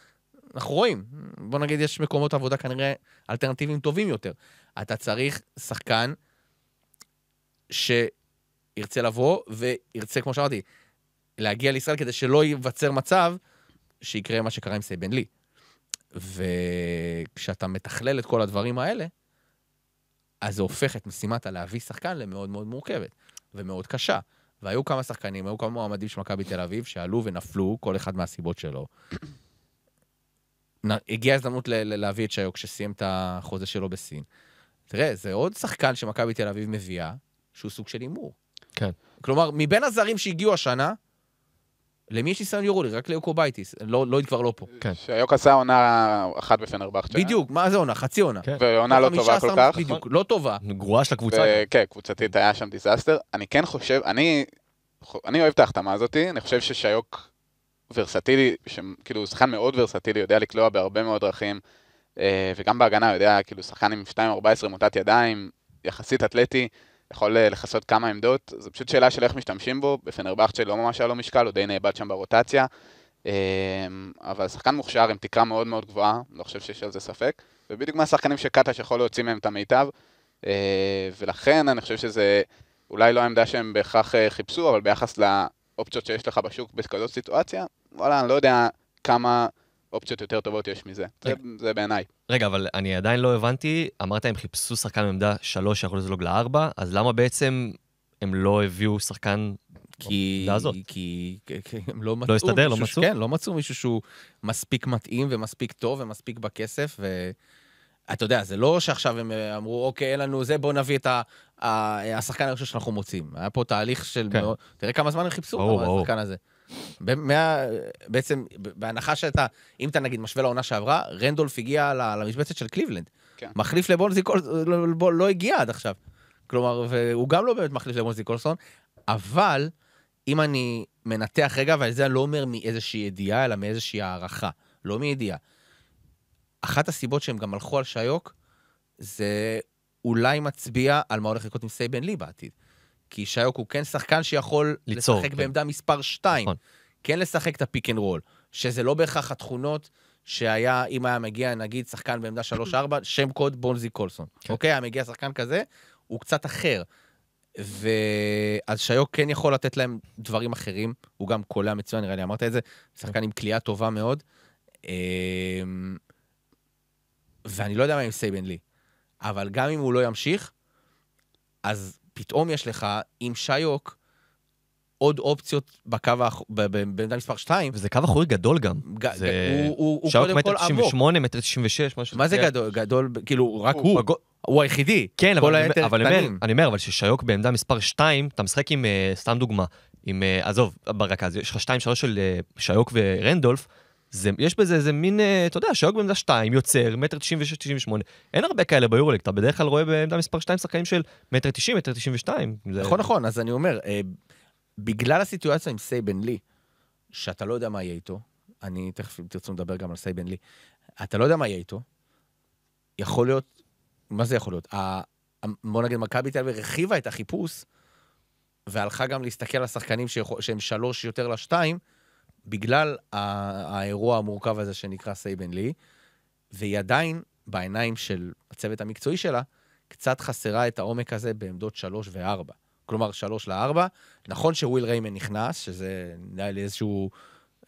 אנחנו רואים. בוא נגיד, יש מקומות עבודה כנראה אלטרנטיביים טובים יותר. אתה צריך שחקן שירצה לבוא וירצה, כמו שאמרתי, להגיע לישראל כדי שלא ייווצר מצב שיקרה מה שקרה עם סייבן לי. וכשאתה מתכלל את כל הדברים האלה, אז זה הופך את משימת הלהביא שחקן למאוד מאוד מורכבת ומאוד קשה. והיו כמה שחקנים, היו כמה מועמדים של מכבי תל אביב שעלו ונפלו, כל אחד מהסיבות שלו. הגיעה הזדמנות להביא את שיוק שסיים את החוזה שלו בסין. תראה, זה עוד שחקן שמכבי תל אביב מביאה, שהוא סוג של הימור. כן. כלומר, מבין הזרים שהגיעו השנה, למי יש ניסיון יורו-ליג? רק ליוקובייטיס, לא, לא, כבר לא פה. כן. שהיוק עשה עונה אחת בפנרבכט. בדיוק, מה זה עונה? חצי עונה. כן. ועונה לא טובה כל כך. בדיוק, לא טובה. גרועה של הקבוצה. כן, קבוצתית היה שם דיזסטר. אני כן חושב, אני, אני אוהב את ההחתמה הזאת, אני חושב ששיוק ורסטילי, כאילו הוא שחקן מאוד ורסטילי, יודע לקלוע בהרבה מאוד דרכים, אה, וגם בהגנה יודע, כאילו שחקן עם 2-14 מוטת ידיים, יחסית אתלטי. יכול אה, לכסות כמה עמדות, זו פשוט שאלה של איך משתמשים בו, בפנרבכט שלא ממש היה לו משקל, הוא די נאבד שם ברוטציה, אמ, אבל שחקן מוכשר עם תקרה מאוד מאוד גבוהה, לא חושב שיש על זה ספק, ובדיוק מהשחקנים שקטש יכול להוציא מהם את המיטב, אה, ולכן אני חושב שזה אולי לא העמדה שהם בהכרח אה, חיפשו, אבל ביחס לאופציות שיש לך בשוק בכזאת סיטואציה, וואלה, אני לא יודע כמה... אופציות יותר טובות יש מזה. זה, זה בעיניי. רגע, אבל אני עדיין לא הבנתי, אמרת הם חיפשו שחקן עמדה 3 שיכול לזלוג ל-4, אז למה בעצם הם לא הביאו שחקן כי, כי, כי כי הם לא, לא מצאו לא הסתדר, לא מצאו? כן, לא מצאו מישהו שהוא מספיק מתאים ומספיק טוב ומספיק בכסף, ואתה יודע, זה לא שעכשיו הם אה, אמרו, אוקיי, אין לנו זה, בואו נביא את ה, ה, השחקן הראשון שאנחנו מוצאים. היה פה תהליך של... כן. תראה כמה זמן הם חיפשו, ברור, ברור. השחקן הזה. במאה, בעצם, בהנחה שאתה, אם אתה נגיד משווה לעונה שעברה, רנדולף הגיע למשבצת של קליבלנד. כן. מחליף לבונזי קולסון, לא, לא הגיע עד עכשיו. כלומר, והוא גם לא באמת מחליף לבונזי קולסון, אבל אם אני מנתח רגע, ועל זה אני לא אומר מאיזושהי ידיעה, אלא מאיזושהי הערכה, לא מידיעה. אחת הסיבות שהם גם הלכו על שיוק, זה אולי מצביע על מה הולך לקרות עם סייבן לי בעתיד. כי שיוק הוא כן שחקן שיכול ליצור, לשחק כן. בעמדה מספר 2, נכון. כן לשחק את הפיק אנד רול, שזה לא בהכרח התכונות שהיה, אם היה מגיע נגיד שחקן בעמדה 3-4, שם קוד בונזי קולסון. כן. אוקיי, היה מגיע שחקן כזה, הוא קצת אחר. ואז שיוק כן יכול לתת להם דברים אחרים, הוא גם קולע מצוין, נראה לי אמרת את זה, שחקן עם כליאה טובה מאוד. אמ, ואני לא יודע מה עם סייבן לי, אבל גם אם הוא לא ימשיך, אז פתאום יש לך עם שיוק עוד אופציות בקו, האח... בעמדה מספר 2. וזה קו אחורי גדול גם. ג... זה... הוא, הוא, הוא קודם כל עמוק. שיוק מטר 98, מטר 96, משהו. מה זה גדול? גדול, כאילו, רק הוא. הוא, הוא היחידי. כן, אבל, אני, אבל אני, אומר, אני אומר, אבל ששיוק בעמדה מספר 2, אתה משחק עם, אה, סתם דוגמה, עם, אה, עזוב, אז יש לך 2-3 של אה, שיוק ורנדולף, זה, יש בזה איזה מין, אה, אתה יודע, שוער בעמדה 2, יוצר, מטר 96, 98. אין הרבה כאלה ביורוליג, אתה בדרך כלל רואה בעמדה מספר 2 שחקנים של מטר 90, מטר 92. זה... נכון, נכון, אז אני אומר, אה, בגלל הסיטואציה עם סייבן לי, שאתה לא יודע מה יהיה איתו, אני תכף, אם תרצו, נדבר גם על סייבן לי, אתה לא יודע מה יהיה איתו, יכול להיות, מה זה יכול להיות? ה, בוא נגיד, מכבי תל אביב הרחיבה את החיפוש, והלכה גם להסתכל על השחקנים שיכול, שהם שלוש יותר לשתיים, בגלל האירוע המורכב הזה שנקרא סייבן לי, והיא עדיין, בעיניים של הצוות המקצועי שלה, קצת חסרה את העומק הזה בעמדות 3 ו-4. כלומר, 3 ל-4. נכון שוויל ריימן נכנס, שזה נראה לי איזשהו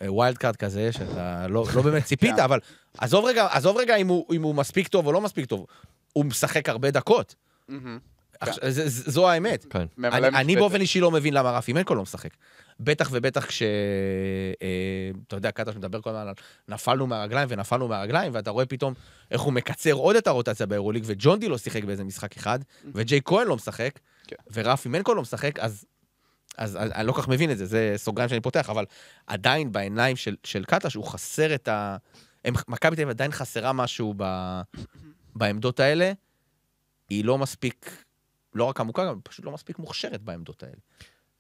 ווילד אה, קארד כזה, שאתה לא, לא באמת ציפית, אבל עזוב רגע, עזוב רגע אם, הוא, אם הוא מספיק טוב או לא מספיק טוב, הוא משחק הרבה דקות. Mm-hmm. כן. זו האמת. כן. אני באופן אישי לא מבין למה רפי מנקו לא משחק. בטח ובטח כש... אה, אתה יודע, קטש מדבר כל הזמן על נפלנו מהרגליים ונפלנו מהרגליים, ואתה רואה פתאום איך הוא מקצר עוד את הרוטציה באירוליג, וג'ונדי לא שיחק באיזה משחק אחד, mm-hmm. וג'יי כהן לא משחק, כן. ורפי מנקו לא משחק, אז... אני לא כך מבין את זה, זה סוגריים שאני פותח, אבל עדיין בעיניים של, קטש הוא חסר את ה... מכבי תל אביב עדיין חסרה משהו בעמדות האלה. היא לא מספיק לא רק עמוקה, גם פשוט לא מספיק מוכשרת בעמדות האלה.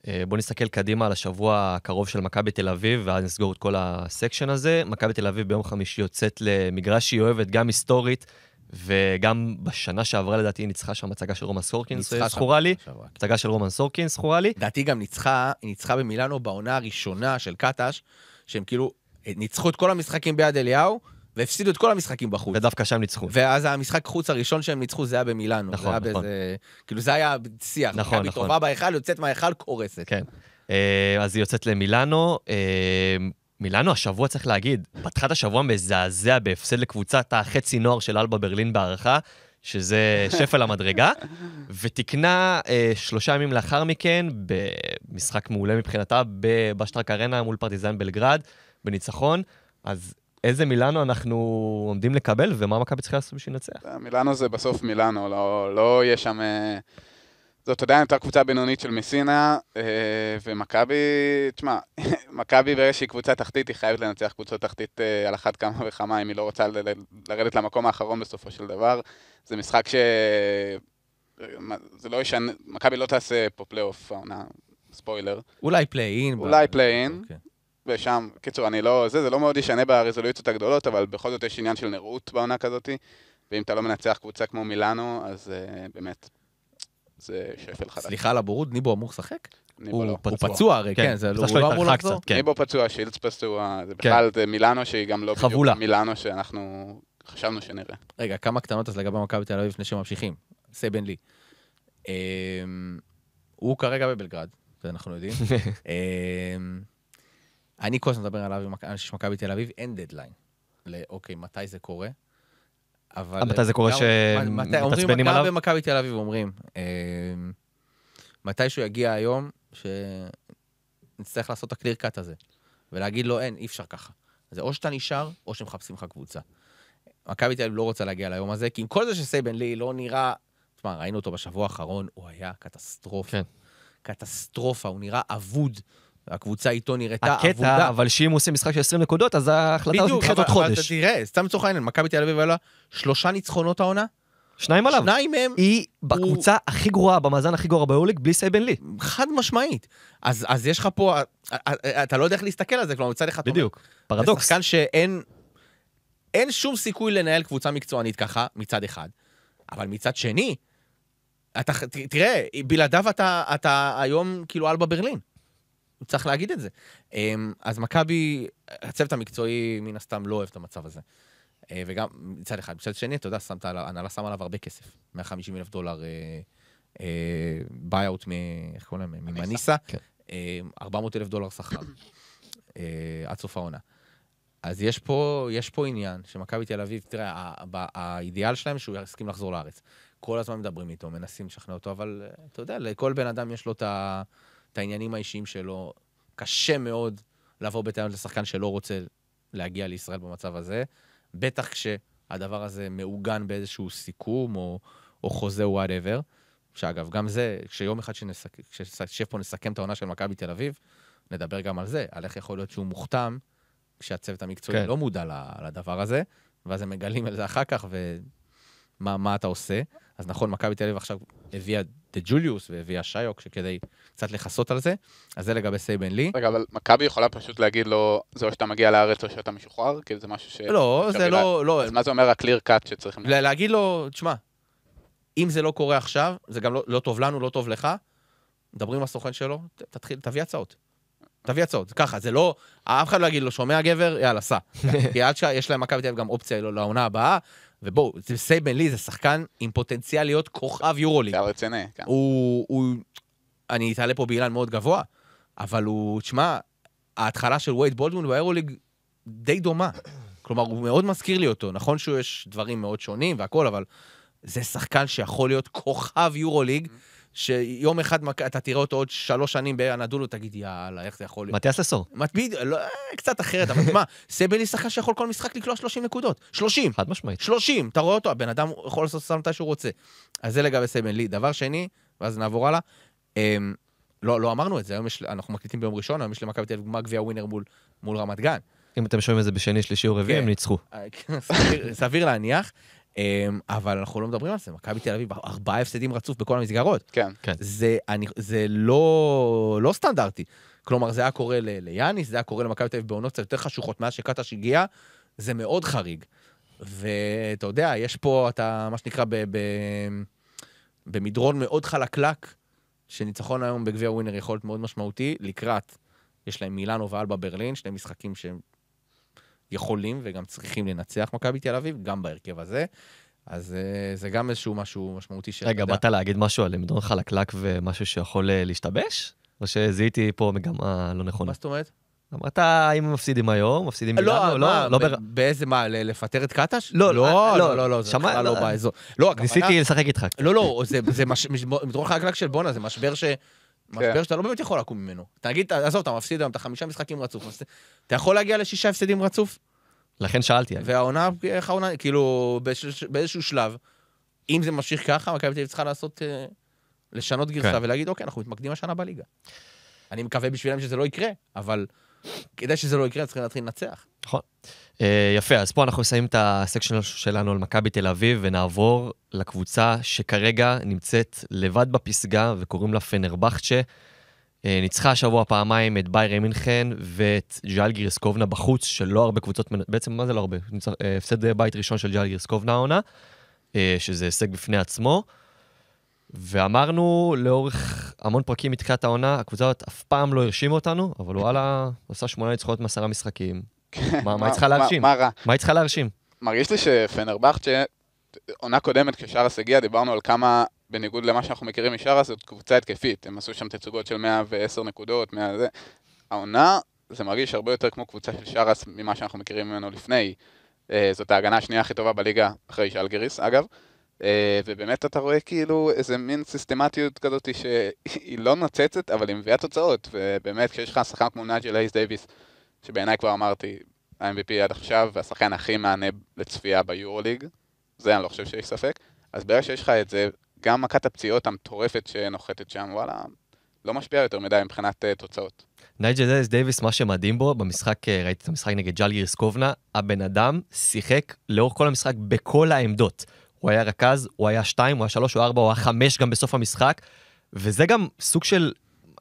אה, בוא נסתכל קדימה על השבוע הקרוב של מכבי תל אביב, ואז נסגור את כל הסקשן הזה. מכבי תל אביב ביום חמישי יוצאת למגרש שהיא אוהבת, גם היסטורית, וגם בשנה שעברה לדעתי היא ניצחה שם הצגה של רומן סורקין, זכורה לי. כן. הצגה של רומן סורקין, זכורה לי. לדעתי גם ניצחה, היא ניצחה במילאנו בעונה הראשונה של קטש, שהם כאילו אה, ניצחו את כל המשחקים ביד אליהו, והפסידו את כל המשחקים בחוץ. ודווקא שם ניצחו. ואז המשחק חוץ הראשון שהם ניצחו זה היה במילאנו. נכון, נכון. באיזה, כאילו זה היה שיח. נכון, נכון. היא טובה בהיכל, יוצאת מההיכל, קורסת. כן. אה, אז היא יוצאת למילאנו. אה, מילאנו השבוע, צריך להגיד, פתחה את השבוע מזעזע בהפסד לקבוצת החצי נוער של אלבה ברלין בהערכה, שזה שפל המדרגה, ותיקנה אה, שלושה ימים לאחר מכן, במשחק מעולה מבחינתה, בבשטרק ארנה מול פרטיזן בלגרד, בניצחון. אז איזה מילאנו אנחנו עומדים לקבל ומה מכבי צריכה לעשות בשביל לנצח. אה, מילאנו זה בסוף מילאנו, לא, לא יהיה שם... אה, זאת עדיין יותר קבוצה בינונית של מסינה, אה, ומכבי, תשמע, מכבי ברגע שהיא קבוצה תחתית, היא חייבת לנצח קבוצות תחתית על אחת כמה וכמה, אם היא לא רוצה לרדת למקום האחרון בסופו של דבר. זה משחק ש... זה לא ישנה, מכבי לא תעשה פה פלייאוף העונה, ספוילר. אולי פליי אין. אולי פליי אוקיי. אין, ושם, קיצור, אני לא, זה, זה לא מאוד ישנה ברזולוציות הגדולות, אבל בכל זאת יש עניין של נראות בעונה כזאת, ואם אתה לא מנצח קבוצה כמו מילאנו, אז uh, באמת, זה שפל חדש. סליחה על הבורות, ניבו אמור לשחק? הוא, לא. פצוע. הוא פצוע הרי, כן, כן זה לא, הוא לא, לא אמור לחזור. כן. ניבו פצוע, שילץ פצוע, זה כן. בכלל, כן. זה מילאנו שהיא גם לא חבולה. בדיוק מילאנו שאנחנו חשבנו שנראה. רגע, כמה קטנות אז לגבי מכבי תל אביב לפני שממשיכים. סייבן לי. אמ, הוא כרגע בבלגרד, זה אנחנו יודעים. אמ, אני כל הזמן מדבר עליו עם אנשים של מכבי תל אביב, אין דדליין. לאוקיי, מתי זה קורה? אבל... מתי זה קורה שמתעצבנים עליו? אומרים, מכבי תל אביב אומרים, אמ, מתישהו יגיע היום שנצטרך לעשות את הקליר קאט הזה, ולהגיד לו, אין, אי אפשר ככה. זה או שאתה נשאר, או שמחפשים לך קבוצה. מכבי תל אביב לא רוצה להגיע ליום הזה, כי עם כל זה שסייבן לי לא נראה... תשמע, ראינו אותו בשבוע האחרון, הוא היה קטסטרופה. כן. קטסטרופה, הוא נראה אבוד. הקבוצה איתו נראתה הקטע, עבודה. הקטע, אבל שאם הוא עושה משחק של 20 נקודות, אז ההחלטה הזאת נדחית עוד חודש. בדיוק, אבל תראה, סתם לצורך העניין, מכבי תל אביב עלה שלושה ניצחונות העונה. שניים עליו. שניים מהם... היא הוא... בקבוצה הכי גרועה, במאזן הכי גרוע ביורליג, בלי סייבן לי. חד משמעית. אז, אז יש לך פה, אה, אה, אה, אתה לא יודע איך להסתכל על זה, כלומר מצד אחד... בדיוק, פרדוקס. שחקן שאין אין שום סיכוי לנהל קבוצה מקצוענית ככה, מצד אחד. אבל מצד שני, אתה, תראה, בלעדיו אתה, אתה היום כאילו על בברלין. הוא צריך להגיד את זה. אמ, אז מכבי, הצוות המקצועי מן הסתם לא אוהב את המצב הזה. אה, וגם מצד אחד. מצד שני, אתה יודע, שמת עליו, ההנהלה שמה עליו הרבה כסף. 150 אלף דולר ביי-אוט, אה, אה, איך קוראים להם? ממניסה. 400 כן. אמ, אלף דולר שכר. עד סוף העונה. אז יש פה, יש פה עניין שמכבי תל אביב, תראה, האידיאל שלהם שהוא יסכים לחזור לארץ. כל הזמן מדברים איתו, מנסים לשכנע אותו, אבל אתה יודע, לכל בן אדם יש לו את ה... את העניינים האישיים שלו. קשה מאוד לבוא בטענות לשחקן שלא רוצה להגיע לישראל במצב הזה, בטח כשהדבר הזה מעוגן באיזשהו סיכום או, או חוזה וואטאבר. שאגב, גם זה, כשיום אחד שנשב פה נסכם את העונה של מכבי תל אביב, נדבר גם על זה, על איך יכול להיות שהוא מוכתם, כשהצוות המקצועי כן. לא מודע לדבר הזה, ואז הם מגלים על זה אחר כך, ומה אתה עושה. אז נכון, מכבי תל אביב עכשיו הביאה דה ג'וליוס והביאה שיוק שכדי קצת לכסות על זה, אז זה לגבי סייבן לי. רגע, אבל מכבי יכולה פשוט להגיד לו, זה או שאתה מגיע לארץ או שאתה משוחרר? כי זה משהו ש... לא, זה לא, לא... אז מה זה אומר הקליר קאט שצריכים... להגיד לו, תשמע, אם זה לא קורה עכשיו, זה גם לא, לא טוב לנו, לא טוב לך, מדברים עם הסוכן שלו, תתחיל, תביא הצעות. תביא הצעות, ככה, זה לא, אף אחד לא יגיד לו, שומע גבר, יאללה, סע. כי עד שיש להם מכבי תל אביב גם אופציה לעונה הבאה, ובואו, סייבן לי זה שחקן עם פוטנציאל להיות כוכב יורוליג. זה רציני, כן. הוא, הוא, אני אתעלה פה באילן מאוד גבוה, אבל הוא, תשמע, ההתחלה של וייד בולדווין באירוליג די דומה. כלומר, הוא מאוד מזכיר לי אותו. נכון שיש דברים מאוד שונים והכול, אבל זה שחקן שיכול להיות כוכב יורוליג. Mm-hmm. שיום אחד אתה תראה אותו עוד שלוש שנים באנדולו, תגיד, יאללה, איך זה יכול להיות? מתיאס לסור. לא, אה, קצת אחרת, אבל מה, סבלי שחקן שיכול כל משחק לקלוע 30 נקודות. 30. חד משמעית. 30, אתה רואה אותו, הבן אדם יכול לעשות סתם מתי שהוא רוצה. אז זה לגבי סבלי. דבר שני, ואז נעבור הלאה, אמ, לא, לא אמרנו את זה, היום יש, אנחנו מקליטים ביום ראשון, היום יש למכבי תל אביב גמר גביע ווינר מול, מול רמת גן. אם אתם שומעים את זה בשני, שלישי או רביעי, כן. הם ניצחו. אה, כן, סביר, סביר להניח. אמ, אבל אנחנו לא מדברים על זה, מכבי תל אביב, ארבעה הפסדים רצוף בכל המסגרות. כן. כן. זה, אני, זה לא, לא סטנדרטי. כלומר, זה היה קורה ל- ליאניס, זה היה קורה למכבי תל אביב בעונות קצת יותר חשוכות מאז שקטש הגיע, זה מאוד חריג. ואתה יודע, יש פה, אתה, מה שנקרא, ב- ב- במדרון מאוד חלקלק, שניצחון היום בגביע ווינר יכול להיות מאוד משמעותי, לקראת, יש להם מילאנו ואלבה ברלין, שני משחקים שהם יכולים וגם צריכים לנצח מכבי תל אביב, גם בהרכב הזה. אז אה, זה גם איזשהו משהו משמעותי ש... רגע, באת להגיד משהו על מדרון חלקלק ומשהו שיכול אה, להשתבש? או שזיהיתי פה מגמה אה, לא נכונה? מה זאת אומרת? אמרת, אם מפסידים היום, מפסידים מילאנו, לא, לא, באיזה, מה, לפטר את קטש? לא, לא, לא, לא, לא, לא, זה בכלל לא, לא באזור. לא, הכוונה... ניסיתי לשחק איתך. לא, לא, זה מדרון חלקלק של בואנה, זה משבר ש... כן. משבר שאתה לא באמת יכול לקום ממנו. תגיד, עזוב, אתה מפסיד היום, אתה חמישה משחקים רצוף, אתה יכול להגיע לשישה הפסדים רצוף? לכן שאלתי. והעונה, איך העונה, כאילו, באיזשהו שלב, אם זה ממשיך ככה, מכבי תל אביב צריכה לעשות, אה, לשנות גרסה כן. ולהגיד, אוקיי, אנחנו מתמקדים השנה בליגה. אני מקווה בשבילם שזה לא יקרה, אבל כדי שזה לא יקרה, צריכים להתחיל לנצח. נכון. אה, יפה, אז פה אנחנו נסיים את הסקשן שלנו על מכבי תל אביב ונעבור לקבוצה שכרגע נמצאת לבד בפסגה וקוראים לה פנרבכצ'ה. אה, ניצחה השבוע פעמיים את ביירי מינכן ואת ג'אלגירס קובנה בחוץ, שלא הרבה קבוצות, בעצם מה זה לא הרבה? אה, הפסד בית ראשון של ג'אלגירס קובנה העונה, שזה הישג בפני עצמו. ואמרנו לאורך המון פרקים מתחילת העונה, הקבוצה הזאת אף פעם לא הרשימה אותנו, אבל וואלה, עושה שמונה ניצחונות מעשרה משחקים. כן. מה היא צריכה להרשים? מה רע? מה היא צריכה להרשים? מרגיש לי שפנרבכצ'ה, עונה קודמת כשרס הגיע, דיברנו על כמה, בניגוד למה שאנחנו מכירים משרס, זאת קבוצה התקפית. הם עשו שם תצוגות של 110 נקודות, 100 זה. העונה, זה מרגיש הרבה יותר כמו קבוצה של שרס ממה שאנחנו מכירים ממנו לפני. אה, זאת ההגנה השנייה הכי טובה בליגה, אחרי שאלגריס, אגב. אה, ובאמת אתה רואה כאילו איזה מין סיסטמטיות כזאת שהיא לא נוצצת, אבל היא מביאה תוצאות. ובאמת, כשיש לך שחקן כמו נג'ל אייס דייוויס, שבעיניי כבר אמרתי, ה-MVP עד עכשיו, והשחקן הכי מענה לצפייה ביורוליג, זה אני לא חושב שיש ספק, אז ברגע שיש לך את זה, גם מכת הפציעות המטורפת שנוחתת שם, וואלה, לא משפיע יותר מדי מבחינת uh, תוצאות. נייג'ל אלס דייוויס, מה שמדהים בו, במשחק, אה, ראיתי את המשחק נגד ג'אל קובנה, הבן אדם שיחק לאורך כל המשחק בכל העמדות. הוא היה רכז, הוא היה שתיים, הוא היה שלוש, הוא היה ארבע, הוא היה חמש גם בסוף המשחק, וזה גם סוג של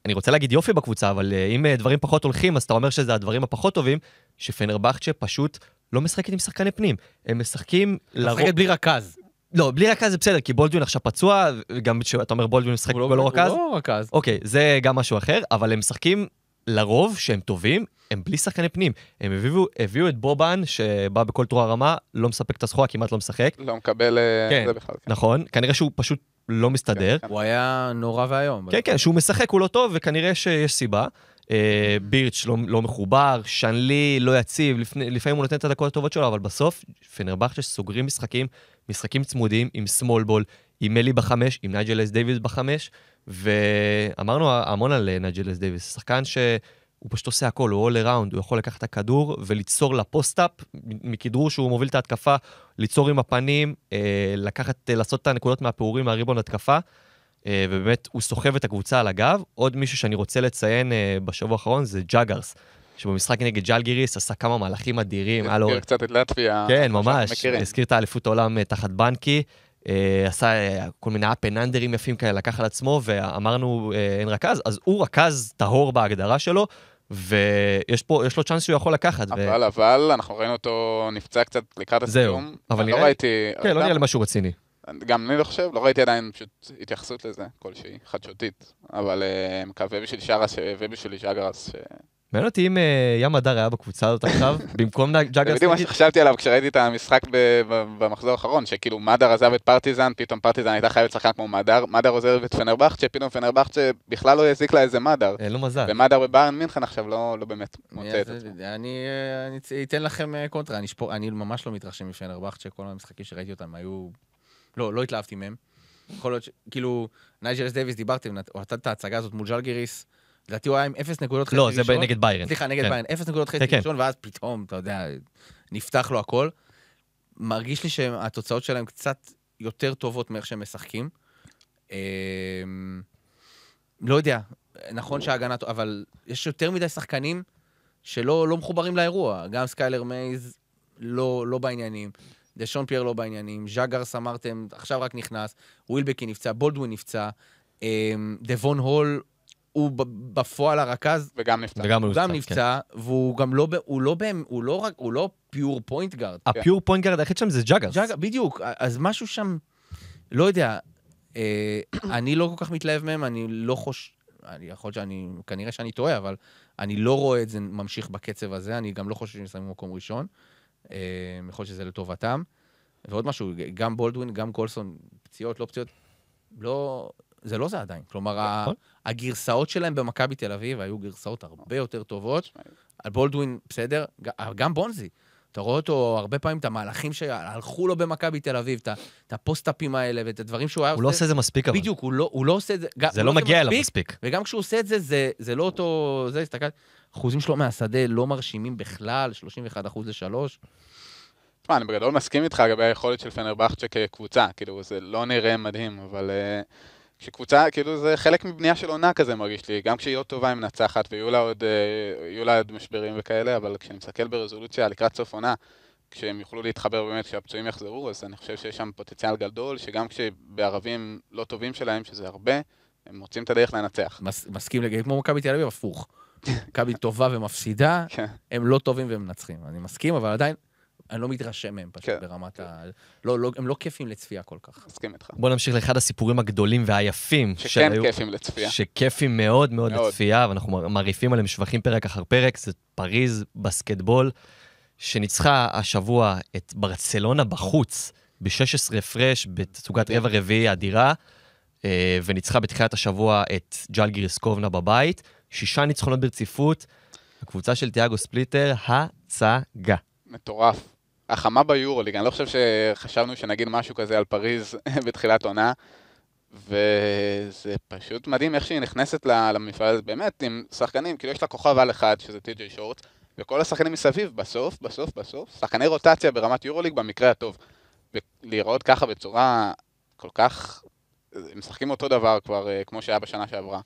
אני רוצה להגיד יופי בקבוצה, אבל אה, אם אה, דברים פחות הולכים, אז אתה אומר שזה הדברים הפחות טובים, שפנרבכצ'ה פשוט לא משחקת עם שחקני פנים. הם משחקים לרוב... משחקת בלי רכז. לא, בלי רכז זה בסדר, כי בולדווין עכשיו פצוע, וגם כשאתה אומר בולדווין משחק הוא לא- רכז. הוא לא רכז. אוקיי, זה גם משהו אחר, אבל הם משחקים לרוב שהם טובים, הם בלי שחקני פנים. הם הביאו, הביאו את בובן, שבא בכל תרוע רמה, לא מספק את הסחורה, כמעט לא משחק. לא מקבל אה, כן, זה בכלל. כן. נכון, כנראה שהוא פשוט לא מסתדר. כן, כן. הוא היה נורא ואיום. כן, כן, שהוא משחק הוא לא טוב, וכנראה שיש סיבה. אה, בירץ' לא, לא מחובר, שנלי לא יציב, לפני, לפעמים הוא נותן את הדקות הטובות שלו, אבל בסוף פנרבכצ'ה סוגרים משחקים, משחקים צמודים עם סמולבול, עם מלי בחמש, עם נייג'ל אס דיוויד בחמש. ואמרנו המון על אה, נג'לס דייוויס, שחקן שהוא פשוט עושה הכל, הוא all around, הוא יכול לקחת את הכדור וליצור לפוסט-אפ, מכדרור שהוא מוביל את ההתקפה, ליצור עם הפנים, אה, לקחת, אה, לעשות את הנקודות מהפעורים מהריבון התקפה. ובאמת, הוא סוחב את הקבוצה על הגב. עוד מישהו שאני רוצה לציין בשבוע האחרון זה ג'אגרס, שבמשחק נגד ג'לגיריס עשה כמה מהלכים אדירים. הזכיר קצת את לטביה. כן, ממש. הזכיר את האליפות העולם תחת בנקי. אה, עשה אה, כל מיני אפ יפים כאלה, לקח על עצמו, ואמרנו אה, אין רכז, אז הוא רכז טהור בהגדרה שלו, ויש פה, יש לו צ'אנס שהוא יכול לקחת. אבל, ו... אבל, אנחנו ראינו אותו נפצע קצת לקראת הסיום. זהו, לא כן, לא אבל נראה... לי... לא ראיתי... כן, לא נראה לי משהו רציני. גם אני לא חושב, לא ראיתי עדיין פשוט התייחסות לזה, כלשהי, חדשותית. אבל אה, מקווה בשביל שרס, ובשביל ש... מעניין אותי אם אה, ים הדר היה בקבוצה הזאת עכשיו, במקום ג'אגר סטנג'יץ'. אתם יודעים מה שחשבתי עליו כשראיתי את המשחק במחזור האחרון, שכאילו מדר עזב את פרטיזן, פתאום פרטיזן הייתה חייבת שחקן כמו מדר, מדר עוזר את פנרבכט, שפתאום פנרבכט שבכלל לא יזיק לה איזה מדר. אין אה, לו לא מזל. ומדר בבארן מינכן עכשיו לא, לא באמת מוצא את זה. אני אה, אתן לכם קונטרה, אני ממש לא מתרשם מפנרבכט, שכל המשחקים שראיתי אותם היו... לא, לא התלהבתי מהם. יכול להיות ש... כאילו, נייג'רס דייוויס דיברתם, הוא נתן את ההצגה הזאת מול ג'לגריס, לדעתי הוא היה עם אפס נקודות חצי לא, ראשון. לא, זה נגד ביירן. סליחה, נגד כן. ביירן. אפס נקודות חצי כן, כן, ראשון, ואז פתאום, אתה יודע, נפתח לו הכל. מרגיש לי שהתוצאות שלהם קצת יותר טובות מאיך שהם משחקים. אמ, לא יודע, נכון שההגנה... אבל יש יותר מדי שחקנים שלא לא מחוברים לאירוע. גם סקיילר מייז לא, לא בעניינים. דשון פייר לא בעניינים, ז'אגרס אמרתם, עכשיו רק נכנס, ווילבקי נפצע, בולדווין נפצע, אמ, דבון הול הוא בפועל הרכז. וגם נפצע. וגם הוא גם נפצע, כן. והוא גם לא, הוא לא, בהם, הוא לא, רק, הוא לא פיור פוינט גארד. הפיור פוינט גארד היחיד שם זה ג'אגרס. ג'אג, בדיוק, אז משהו שם, לא יודע, אה, אני לא כל כך מתלהב מהם, אני לא חוש... אני, יכול להיות שאני, כנראה שאני טועה, אבל אני לא רואה את זה ממשיך בקצב הזה, אני גם לא חושב שהם שמים מקום ראשון. אה, יכול להיות שזה לטובתם. ועוד משהו, גם בולדווין, גם קולסון, פציעות, לא פציעות, לא, זה לא זה עדיין. כלומר, נכון. הגרסאות שלהם במכבי תל אביב היו גרסאות הרבה נכון. יותר טובות. על בולדווין, בסדר, אה, גם בונזי. אתה רואה אותו הרבה פעמים, את המהלכים שהלכו לו במכבי תל אביב, את הפוסט-אפים האלה ואת הדברים שהוא היה עושה. הוא לא עושה את זה מספיק, אבל. בדיוק, הוא לא, הוא לא עושה את זה. זה לא מגיע אליו מספיק. וגם כשהוא עושה את זה, זה, זה לא אותו... זה, הסתכלתי. אחוזים שלו מהשדה לא מרשימים בכלל, 31 אחוז 3. תשמע, אני בגדול מסכים איתך לגבי היכולת של פנרבכצ'ה כקבוצה, כאילו, זה לא נראה מדהים, אבל... Uh... שקבוצה, כאילו זה חלק מבנייה של עונה כזה מרגיש לי, גם כשהיא לא טובה היא מנצחת ויהיו לה עוד, אה, לה עוד משברים וכאלה, אבל כשאני מסתכל ברזולוציה לקראת סוף עונה, כשהם יוכלו להתחבר באמת, כשהפצועים יחזרו, אז אני חושב שיש שם פוטנציאל גדול, שגם כשבערבים לא טובים שלהם, שזה הרבה, הם מוצאים את הדרך לנצח. מס, מסכים לגבי כמו מכבי תל אביב, הפוך. מכבי טובה ומפסידה, כן. הם לא טובים והם מנצחים. אני מסכים, אבל עדיין, אני לא מתרשם מהם פשוט כן. ברמת ה... לא, לא, הם לא כיפים לצפייה כל כך. מסכים איתך. בוא נמשיך לאחד הסיפורים הגדולים והיפים. שכן שהיו... כיפים לצפייה. שכיפים מאוד מאוד, מאוד. לצפייה, ואנחנו מרעיפים עליהם שבחים פרק אחר פרק, זה פריז בסקטבול, שניצחה השבוע את ברצלונה בחוץ, ב-16 הפרש, בתצוגת רבע רביעי אדירה, אה, וניצחה בתחילת השבוע את ג'אל גריסקובנה בבית. שישה ניצחונות ברציפות, הקבוצה של תיאגו ספליטר, הצגה. מטורף. החמה ביורוליג, אני לא חושב שחשבנו שנגיד משהו כזה על פריז בתחילת עונה, וזה פשוט מדהים איך שהיא נכנסת למפעל הזה, באמת, עם שחקנים, כאילו יש לה כוכב על אחד, שזה טי.ג'יי שורט, וכל השחקנים מסביב, בסוף, בסוף, בסוף, שחקני רוטציה ברמת יורוליג במקרה הטוב. ולהיראות ככה בצורה כל כך... הם משחקים אותו דבר כבר, אה, כמו שהיה בשנה שעברה.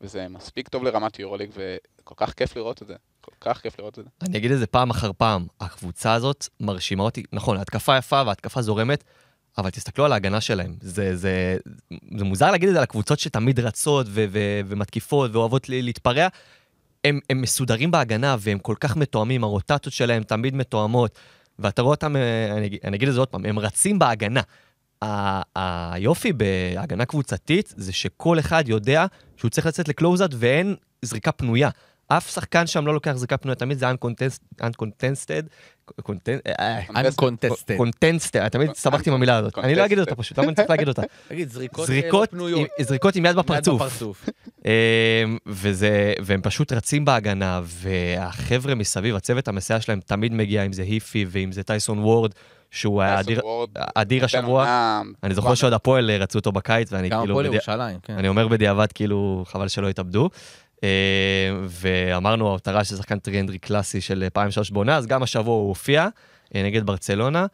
וזה מספיק טוב לרמת יורוליג, וכל כך כיף לראות את זה. כל כך כיף לראות את זה. אני אגיד את זה פעם אחר פעם, הקבוצה הזאת מרשימה אותי, נכון, התקפה יפה והתקפה זורמת, אבל תסתכלו על ההגנה שלהם. זה, זה, זה מוזר להגיד את זה על הקבוצות שתמיד רצות ו- ו- ומתקיפות ואוהבות להתפרע. הם, הם מסודרים בהגנה והם כל כך מתואמים, הרוטטות שלהם תמיד מתואמות, ואתה רואה אותם, אה, אני, אני אגיד את זה עוד פעם, הם רצים בהגנה. היופי בהגנה קבוצתית זה שכל אחד יודע שהוא צריך לצאת לקלוזאט ואין זריקה פנויה. אף שחקן שם לא לוקח זריקה פנויה, תמיד זה uncontested. uncontested. קונטנסטד, תמיד סבכתי עם המילה הזאת. אני לא אגיד אותה פשוט, למה אני צריך להגיד אותה? תגיד, זריקות אה, פנויות. זריקות עם יד בפרצוף. אמ, והם פשוט רצים בהגנה, והחבר'ה מסביב, הצוות המסייע שלהם תמיד מגיע, אם זה היפי ואם זה טייסון וורד. שהוא היה אדיר, אדיר השבוע. אני זוכר שעוד הפועל אה, רצו אותו בקיץ, ואני כאילו... גם הפועל ירושלים, כן. אני אומר בדיעבד, כאילו, חבל שלא התאבדו. אה, ואמרנו, ההותרה של שחקן טריאנדרי קלאסי של אה, פעם שלוש בעונה, אז גם השבוע הוא הופיע אה, נגד ברצלונה.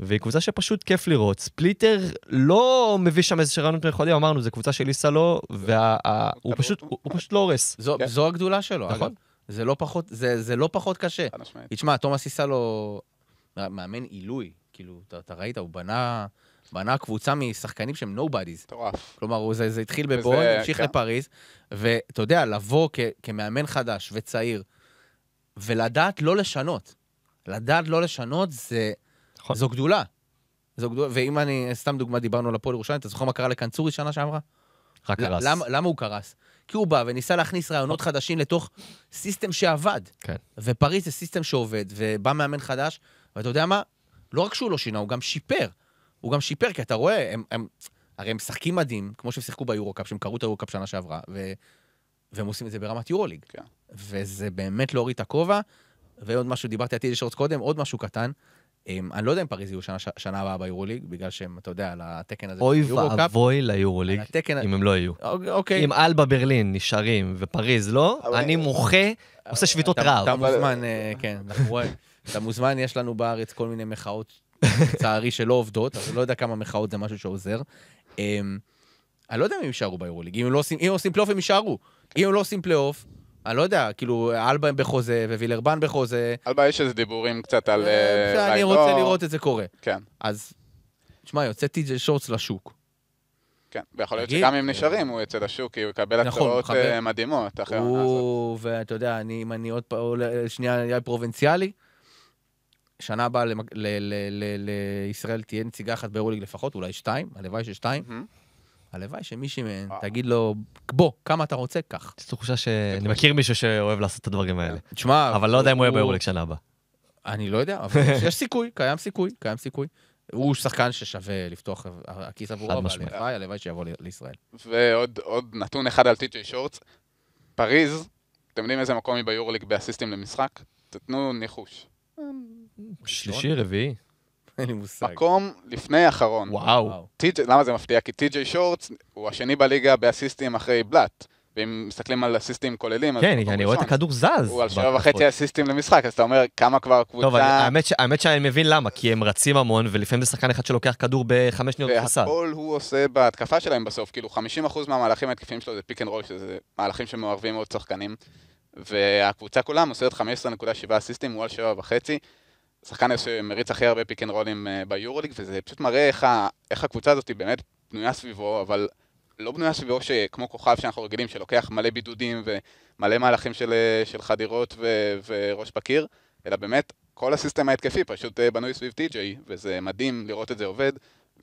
והיא קבוצה שפשוט כיף לראות. ספליטר לא מביא שם איזה שרעיונות מיוחדים, אמרנו, זו קבוצה של איסלו, לא, והוא פשוט, הוא פשוט לא הורס. זו כן. הגדולה שלו, נכון. זה לא פחות, זה, זה לא פחות קשה. תשמע, תומאס איסלו לא- מאמן עילוי, כאילו, אתה, אתה ראית, הוא בנה... בנה קבוצה משחקנים שהם נובדיז. מטורף. כלומר, זה, זה התחיל בבון, וזה, המשיך כן. לפריז, ואתה יודע, לבוא כ, כמאמן חדש וצעיר, ולדעת לא לשנות. לדעת לא לשנות זה... נכון. זו גדולה. זו גדולה, ואם אני, סתם דוגמה, דיברנו על הפועל ירושלים, אתה זוכר מה קרה לקנצורי שנה שעברה? רק קרס. למ, למה הוא קרס? כי הוא בא וניסה להכניס רעיונות חדשים לתוך סיסטם שעבד. כן. ופריז זה סיסטם שעובד, ובא מאמן חדש, ואתה יודע מה? לא רק שהוא לא שינה, הוא גם שיפר. הוא גם שיפר, כי אתה רואה, הם, הם, הרי הם משחקים מדהים, כמו שהם שיחקו ביורו-קאפ, שהם קראו את היורו-קאפ שנה שעברה, ו, והם עושים את זה ברמת יורו-ליג. כן. וזה באמת להוריד את הכובע. ועוד משהו, דיברתי על תשעות קודם, עוד משהו קטן. הם, אמ, אני לא יודע אם פריז יהיו שנה, שנה הבאה ביורוליג, בגלל שהם, אתה יודע, על התקן הזה. אוי ואבוי ליורו התקן... אם הם לא יהיו. אוקיי. אם אלבה ברלין נשארים ופריז לא, אבל... אני מוחה, עושה שביתות רעב. אתה מוזמן, אה, כן, אתה מוזמן, יש לנו בארץ כל מיני מחאות לצערי, שלא עובדות, אז אני לא יודע כמה מחאות זה משהו שעוזר. אמ, אני לא יודע אם הם יישארו ביורוליג, אם הם לא עושים, עושים פלייאוף הם יישארו. אם הם לא עושים פלייאוף, אני לא יודע, כאילו, אלבה בחוזה ווילרבן בחוזה. אלבה יש איזה דיבורים קצת על... אה, אה, אני רוצה לראות את זה קורה. כן. אז, תשמע, יוצא טיג'י שורץ לשוק. כן, ויכול להיות שגם אם נשארים, הוא יוצא לשוק, כי הוא יקבל נכון, הצעות אה, מדהימות אחרי העונה הזאת. ואתה יודע, אם אני עוד פעם, שנייה, אני פרובינציאלי. שנה הבאה לישראל תהיה נציגה אחת באירוליג לפחות, אולי שתיים, הלוואי ששתיים. הלוואי שמישהי מהן אה. תגיד לו, בוא, כמה אתה רוצה, קח. יש תחושה שאני מכיר מישהו שאוהב לעשות את הדברים האלה. תשמע... אבל לא יודע אם הוא יהיה באירוליג שנה הבאה. אני לא יודע, אבל יש סיכוי, קיים סיכוי, קיים סיכוי. הוא שחקן ששווה לפתוח הכיס עבורו, אבל הלוואי, הלוואי שיבוא לישראל. ועוד נתון אחד על טי.ג'יי שורץ, פריז, אתם יודעים איזה מקום היא ביורליג באסיסטים למשחק? תתנו ניחוש. אמ, שלישי, רביעי. אין לי מושג. מקום לפני אחרון. וואו. למה זה מפתיע? כי טי.ג'יי שורטס הוא השני בליגה באסיסטים אחרי בלאט. ואם מסתכלים על אסיסטים כוללים, אז... כן, אני רואה את הכדור זז. הוא על שבע וחצי אסיסטים למשחק, אז אתה אומר, כמה כבר קבוצה... טוב, האמת שאני מבין למה, כי הם רצים המון, ולפעמים זה שחקן אחד שלוקח כדור בחמש שניות חסר. והכל הוא עושה בהתקפה שלהם בסוף, כאילו 50% מהמהלכים ההתקפיים שלו זה פיק אנד רול, שזה מהלכים שמערבים מאוד שחקנים, והקבוצה כולם עושה 15.7 אסיסטים, הוא על שבע וחצי. שחקן שמריץ הכי הרבה פיק אנד רולים ביורוליג, וזה פשוט מראה איך, ה, איך הקבוצה הזאת באמת בנויה סביבו, אבל לא בנויה סביבו שכמו כוכב שאנחנו רגילים, שלוקח מלא בידודים ומלא מהלכים של, אה, של חדירות ו, וראש בקיר, אלא באמת כל הסיסטם ההתקפי פשוט אה, בנוי סביב טי.ג'יי, וזה מדהים לראות את זה עובד.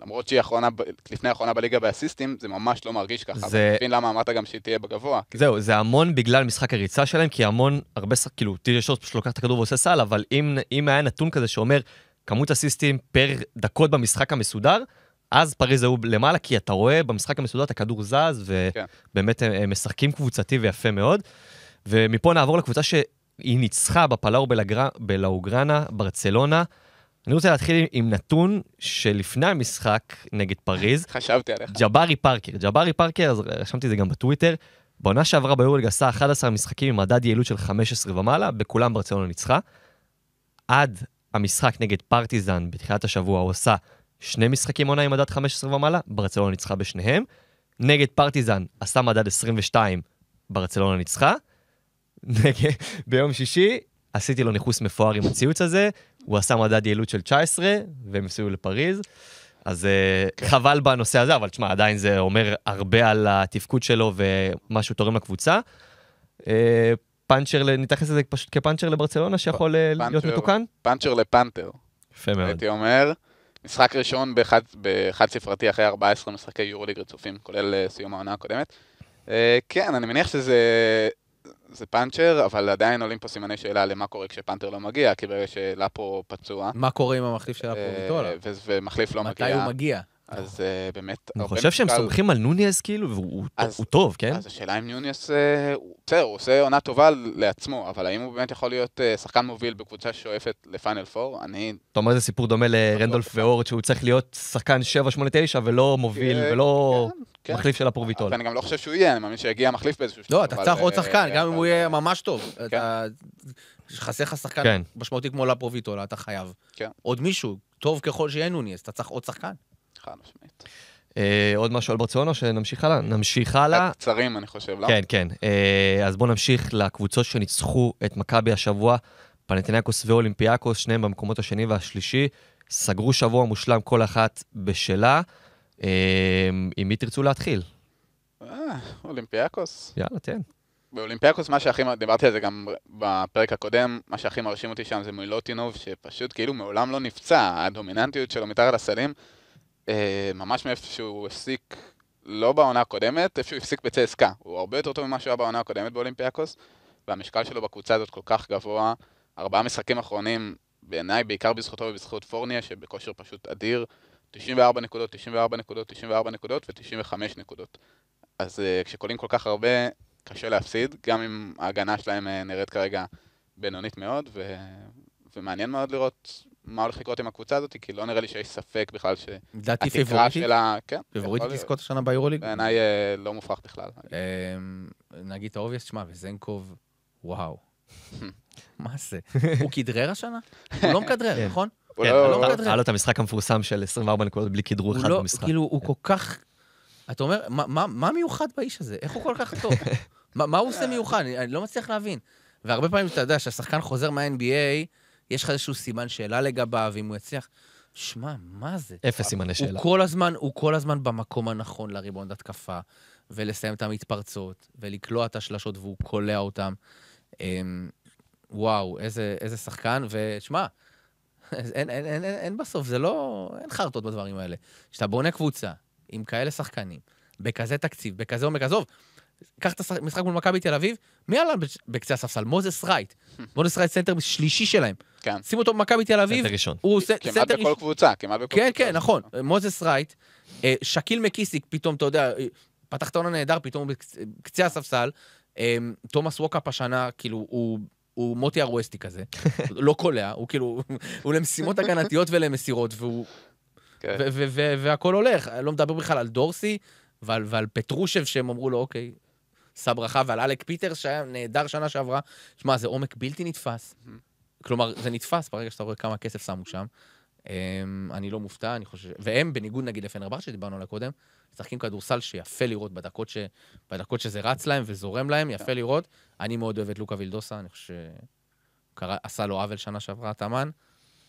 למרות שהיא אחרונה, לפני האחרונה בליגה באסיסטים, זה ממש לא מרגיש ככה. זה... אני מבין למה אמרת גם שהיא תהיה בגבוה. זהו, זה המון בגלל משחק הריצה שלהם, כי המון, הרבה, שחק, כאילו, טי.ג'י שורס פשוט לוקח את הכדור ועושה סל, אבל אם, אם היה נתון כזה שאומר, כמות אסיסטים פר דקות במשחק המסודר, אז פריז היו למעלה, כי אתה רואה במשחק המסודר את הכדור זז, כן. ובאמת כן. הם משחקים קבוצתי ויפה מאוד. ומפה נעבור לקבוצה שהיא ניצחה בפלאו בלאוגרנה, ברצלונה. אני רוצה להתחיל עם נתון שלפני המשחק נגד פריז, חשבתי עליך. ג'בארי פארקר, ג'בארי פארקר, אז רשמתי את זה גם בטוויטר, בעונה שעברה ביורליג עשה 11 משחקים עם מדד יעילות של 15 ומעלה, בכולם ברצלונה ניצחה. עד המשחק נגד פרטיזן בתחילת השבוע הוא עשה שני משחקים עונה עם מדד 15 ומעלה, ברצלונה ניצחה בשניהם. נגד פרטיזן עשה מדד 22, ברצלונה ניצחה. ביום שישי עשיתי לו ניכוס מפואר עם הציוץ הזה, הוא עשה מדד יעילות של 19, והם הפסידו לפריז. אז אה, כן. חבל בנושא הזה, אבל תשמע, עדיין זה אומר הרבה על התפקוד שלו ומה שהוא תורם לקבוצה. אה, פאנצ'ר, נתייחס לזה פשוט כפאנצ'ר לברצלונה, שיכול אה, פנצ'ר, להיות מתוקן? פאנצ'ר לפאנטר. יפה מאוד. הייתי אומר, משחק ראשון בחד, בחד ספרתי אחרי 14 משחקי יורוליג רצופים, כולל סיום העונה הקודמת. כן, אני מניח שזה זה פאנצ'ר, אבל עדיין עולים פה סימני שאלה למה קורה כשפאנטר לא מגיע, כי ברגע שלאפו פצוע. מה קורה עם המחליף של לאפו ויטולה? אה, ומחליף לא מגיע. מתי הוא מגיע? אז uh, באמת, אני חושב שהם סומכים על נוניאס כאילו, והוא אז, הוא טוב, כן? אז השאלה אם נוניאס... אה, בסדר, הוא עושה עונה טובה לעצמו, אבל האם הוא באמת יכול להיות uh, שחקן מוביל בקבוצה ששואפת לפאנל 4? אני... אתה אומר זה סיפור דומה לרנדולף ואורד, שהוא צריך להיות שחקן 7-8-9 ולא מוביל כן, ולא כן, מחליף כן. של הפרוביטול. ואני גם לא חושב שהוא יהיה, אני מאמין שיגיע מחליף באיזשהו שחקן. לא, אתה צריך עוד שחקן, גם אם הוא יהיה ממש טוב. כן. חסר לך שחקן כן. משמעותי כמו לפרוביטולה, אתה חייב. כן. עוד מישהו, טוב ככל שיהיה נוניאס, אתה צריך עוד שחקן. חד משמעית. Uh, עוד משהו על ברצלונה, שנמשיך הלאה? נמשיך הלאה. אה, קצרים, אני חושב, לא? כן, כן. Uh, אז בואו נמשיך לקבוצות שניצחו את מכבי השבוע, פנטינקוס ואולימפיאקוס, שניהם במקומות השני והשלישי, סגרו שבוע מושלם כל אחת בשלה. אה, עם מי תרצו להתחיל? אה, אולימפיאקוס. יאללה, תן. באולימפיאקוס מה שהכי, דיברתי על זה גם בפרק הקודם, מה שהכי מרשים אותי שם זה מילוטינוב, שפשוט כאילו מעולם לא נפצע, הדומיננטיות שלו מתחת לסלים אה, ממש מאיפה שהוא הפסיק, לא בעונה הקודמת, איפה שהוא הפסיק בצסקה. הוא הרבה יותר טוב ממה שהיה בעונה הקודמת באולימפיאקוס, והמשקל שלו בקבוצה הזאת כל כך גבוה. ארבעה משחקים אחרונים, בעיניי, בעיקר בזכותו ובזכות פורניה, שבכושר פשוט אדיר. 94 נקודות, 94 נקודות, 94 נקודות ו-95 נקודות. אז uh, כשקולים כל כך הרבה, קשה להפסיד, גם אם ההגנה שלהם uh, נראית כרגע בינונית מאוד, ו... ומעניין מאוד לראות מה הולך לקרות עם הקבוצה הזאת, כי לא נראה לי שיש ספק בכלל שהתקרה שלה... כן. פיבוריטית לזכות השנה ביורוליג? בעיניי אה, לא מופרך בכלל. אמ, נגיד את האובייסט, שמע, וזנקוב, וואו. מה זה? הוא כדרר השנה? הוא לא מכדרר, כן. נכון? היה לא- לא לו את המשחק המפורסם של 24 נקודות בלי כדרור אחד לא- במשחק. כאילו, הוא כל כך... אתה אומר, מה מיוחד באיש הזה? איך הוא כל כך טוב? מה הוא עושה מיוחד? אני לא מצליח להבין. והרבה פעמים אתה יודע שהשחקן חוזר מה-NBA, יש לך איזשהו סימן שאלה לגביו, אם הוא יצליח. שמע, מה זה? אפס סימני שאלה. הוא כל הזמן, הוא כל הזמן במקום הנכון לריבון התקפה, ולסיים את המתפרצות, ולקלוע את השלשות, והוא קולע אותם. אותן. אמ, וואו, איזה, איזה שחקן, ושמע, אין, אין, אין, אין, אין בסוף, זה לא... אין חרטות בדברים האלה. כשאתה בונה קבוצה עם כאלה שחקנים, בכזה תקציב, בכזה עומק, עזוב, קח את המשחק מול מכבי תל אביב, מי עלה בקצה הספסל? מוזס רייט. מוזס רייט סנטר שלישי שלהם. כן. שים אותו במכבי תל אביב, הוא סנטר ראשון. כמעט בכל ראש... קבוצה, כמעט בכל כן, קבוצה. כן, כן, נכון, מוזס רייט, אה, שקיל מקיסיק פתאום, אתה יודע, פתח את העונה נהדר, פתאום הוא בקצה הספסל, אה, תומאס ווקאפ השנה, כאילו, הוא... הוא מוטי ארואסטי כזה, לא קולע, הוא כאילו, הוא למשימות הגנתיות ולמסירות, והוא... כן. והכל הולך, לא מדבר בכלל על דורסי ועל, ועל פטרושב שהם אמרו לו, אוקיי, סברכה, ועל אלק פיטרס שהיה נהדר שנה שעברה. שמע, זה עומק בלתי נתפס. כלומר, זה נתפס ברגע שאתה רואה כמה כסף שמו שם. הם, אמ, אני לא מופתע, אני חושב... והם, בניגוד נגיד לפנרבר שדיברנו עליה קודם, משחקים כדורסל שיפה לראות בדקות, ש... בדקות שזה רץ להם וזורם להם, יפה כן. לראות. אני מאוד אוהב את לוקה וילדוסה, אני חושב עשה לו עוול שנה שעברה, תאמן.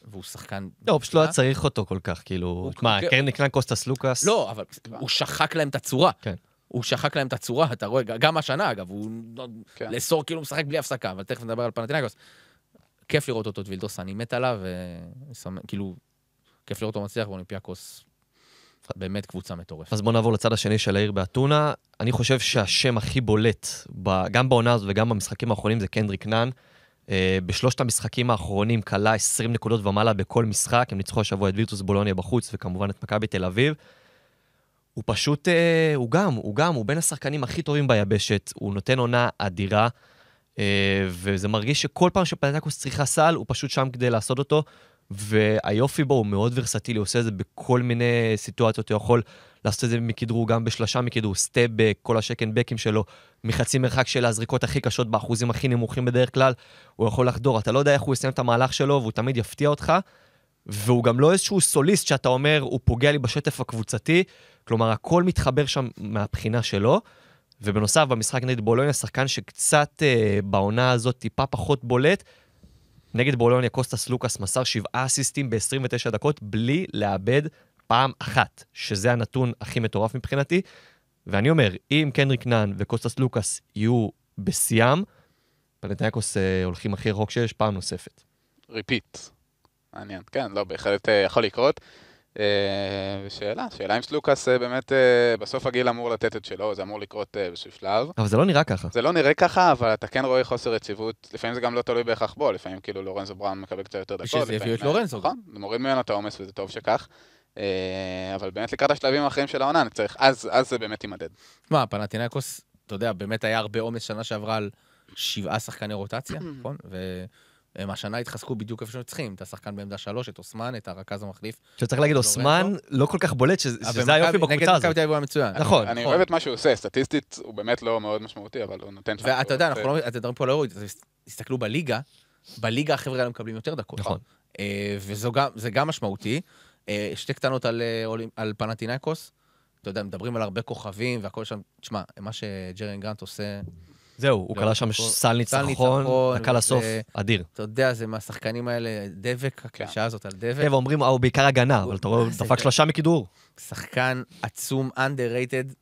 והוא שחקן... לא, הוא פשוט לא היה צריך אותו כל כך, כאילו... מה, כן נקרא קוסטס לוקאס? לא, אבל הוא שחק להם את הצורה. כן. הוא שחק להם את הצורה, אתה רואה, גם השנה, אגב, הוא... כן. לסור כאילו משחק בלי הפסקה, אבל תכף נדבר על פנטינגוס. כיף לראות אותו את וילדוס, אני מת עליו, וכאילו, כיף לראות אותו מצליח באולימפיאקוס. באמת קבוצה מטורפת. אז בואו נעבור לצד השני של העיר באתונה. אני חושב שהשם הכי בולט, גם בעונה הזאת וגם במשחקים האחרונים, זה קנדריק נאן. אה, בשלושת המשחקים האחרונים כלה 20 נקודות ומעלה בכל משחק, הם ניצחו השבוע את וירטוס בולוניה בחוץ וכמובן את מכבי תל אביב. הוא פשוט, אה, הוא גם, הוא גם, הוא בין השחקנים הכי טובים ביבשת, הוא נותן עונה אדירה. אה, וזה מרגיש שכל פעם שפנטקוס צריכה סל, הוא פשוט שם כדי לעשות אותו. והיופי בו הוא מאוד ורסטילי, הוא עושה את זה בכל מיני סיטואציות, הוא יכול לעשות את זה מכדרור, גם בשלושה מכדרור, סטאבק, כל השקן בקים שלו, מחצי מרחק של הזריקות הכי קשות באחוזים הכי נמוכים בדרך כלל, הוא יכול לחדור, אתה לא יודע איך הוא יסיים את המהלך שלו, והוא תמיד יפתיע אותך, והוא גם לא איזשהו סוליסט שאתה אומר, הוא פוגע לי בשטף הקבוצתי, כלומר, הכל מתחבר שם מהבחינה שלו. ובנוסף, במשחק נגד בולוניה, שחקן שקצת אה, בעונה הזאת טיפה פחות בולט, נגד בולוניה קוסטס לוקאס מסר שבעה אסיסטים ב-29 דקות בלי לאבד פעם אחת, שזה הנתון הכי מטורף מבחינתי. ואני אומר, אם קנריק נאן וקוסטס לוקאס יהיו בשיאם, פנתניאקוס אה, הולכים הכי רחוק שיש פעם נוספת. ריפיט. מעניין, כן, לא, בהחלט אה, יכול לקרות. אה, שאלה, שאלה אם סלוקאס אה, באמת, אה, בסוף הגיל אמור לתת את שלו, זה אמור לקרות באיזשהו שלב. אבל זה לא נראה ככה. זה לא נראה ככה, אבל אתה כן רואה חוסר יציבות, לפעמים זה גם לא תלוי בהכרח בו, לפעמים כאילו לורנזו בראון מקבל קצת יותר דקות. בשביל זה הביאו את לורנזו. נכון, זה מוריד ממנו את העומס וזה טוב שכך. אבל באמת לקראת השלבים האחרים של העונה, צריך, אז זה באמת יימדד. מה, פנטינקוס, אתה יודע, באמת היה הרבה עומס שנה שעברה על שבעה שחקני רוטציה, נכון? הם השנה התחזקו בדיוק איפה שהם צריכים, את השחקן בעמדה שלוש, את אוסמן, את הרכז המחליף. שצריך להגיד, אוסמן לא כל כך בולט, שזה אה, היופי בקבוצה הזאת. נגד מכבי תל אביב הוא מצוין. נכון. אני נכון. אוהב את מה שהוא עושה, סטטיסטית הוא באמת לא מאוד משמעותי, אבל הוא נותן... ואתה יודע, אנחנו אה, לא... אתם מדברים פה על היורו, תסתכלו בליגה, בליגה החבר'ה האלה מקבלים יותר דקות. נכון. אה, וזה גם משמעותי. שתי קטנות על פנטינקוס. אתה יודע, מדברים על הרבה כוכבים והכל שם, תשמע, מה שג'רן גרנט עושה... זהו, הוא כלל לא, שם סל ניצחון, דקה לסוף, אדיר. אתה יודע, זה מהשחקנים האלה, דבק, הקלישה כן. הזאת על דבק. כן, ואומרים, אה, הוא בעיקר הגנה, אבל אתה רואה, דפק שלושה מכידור. שחקן עצום, underrated,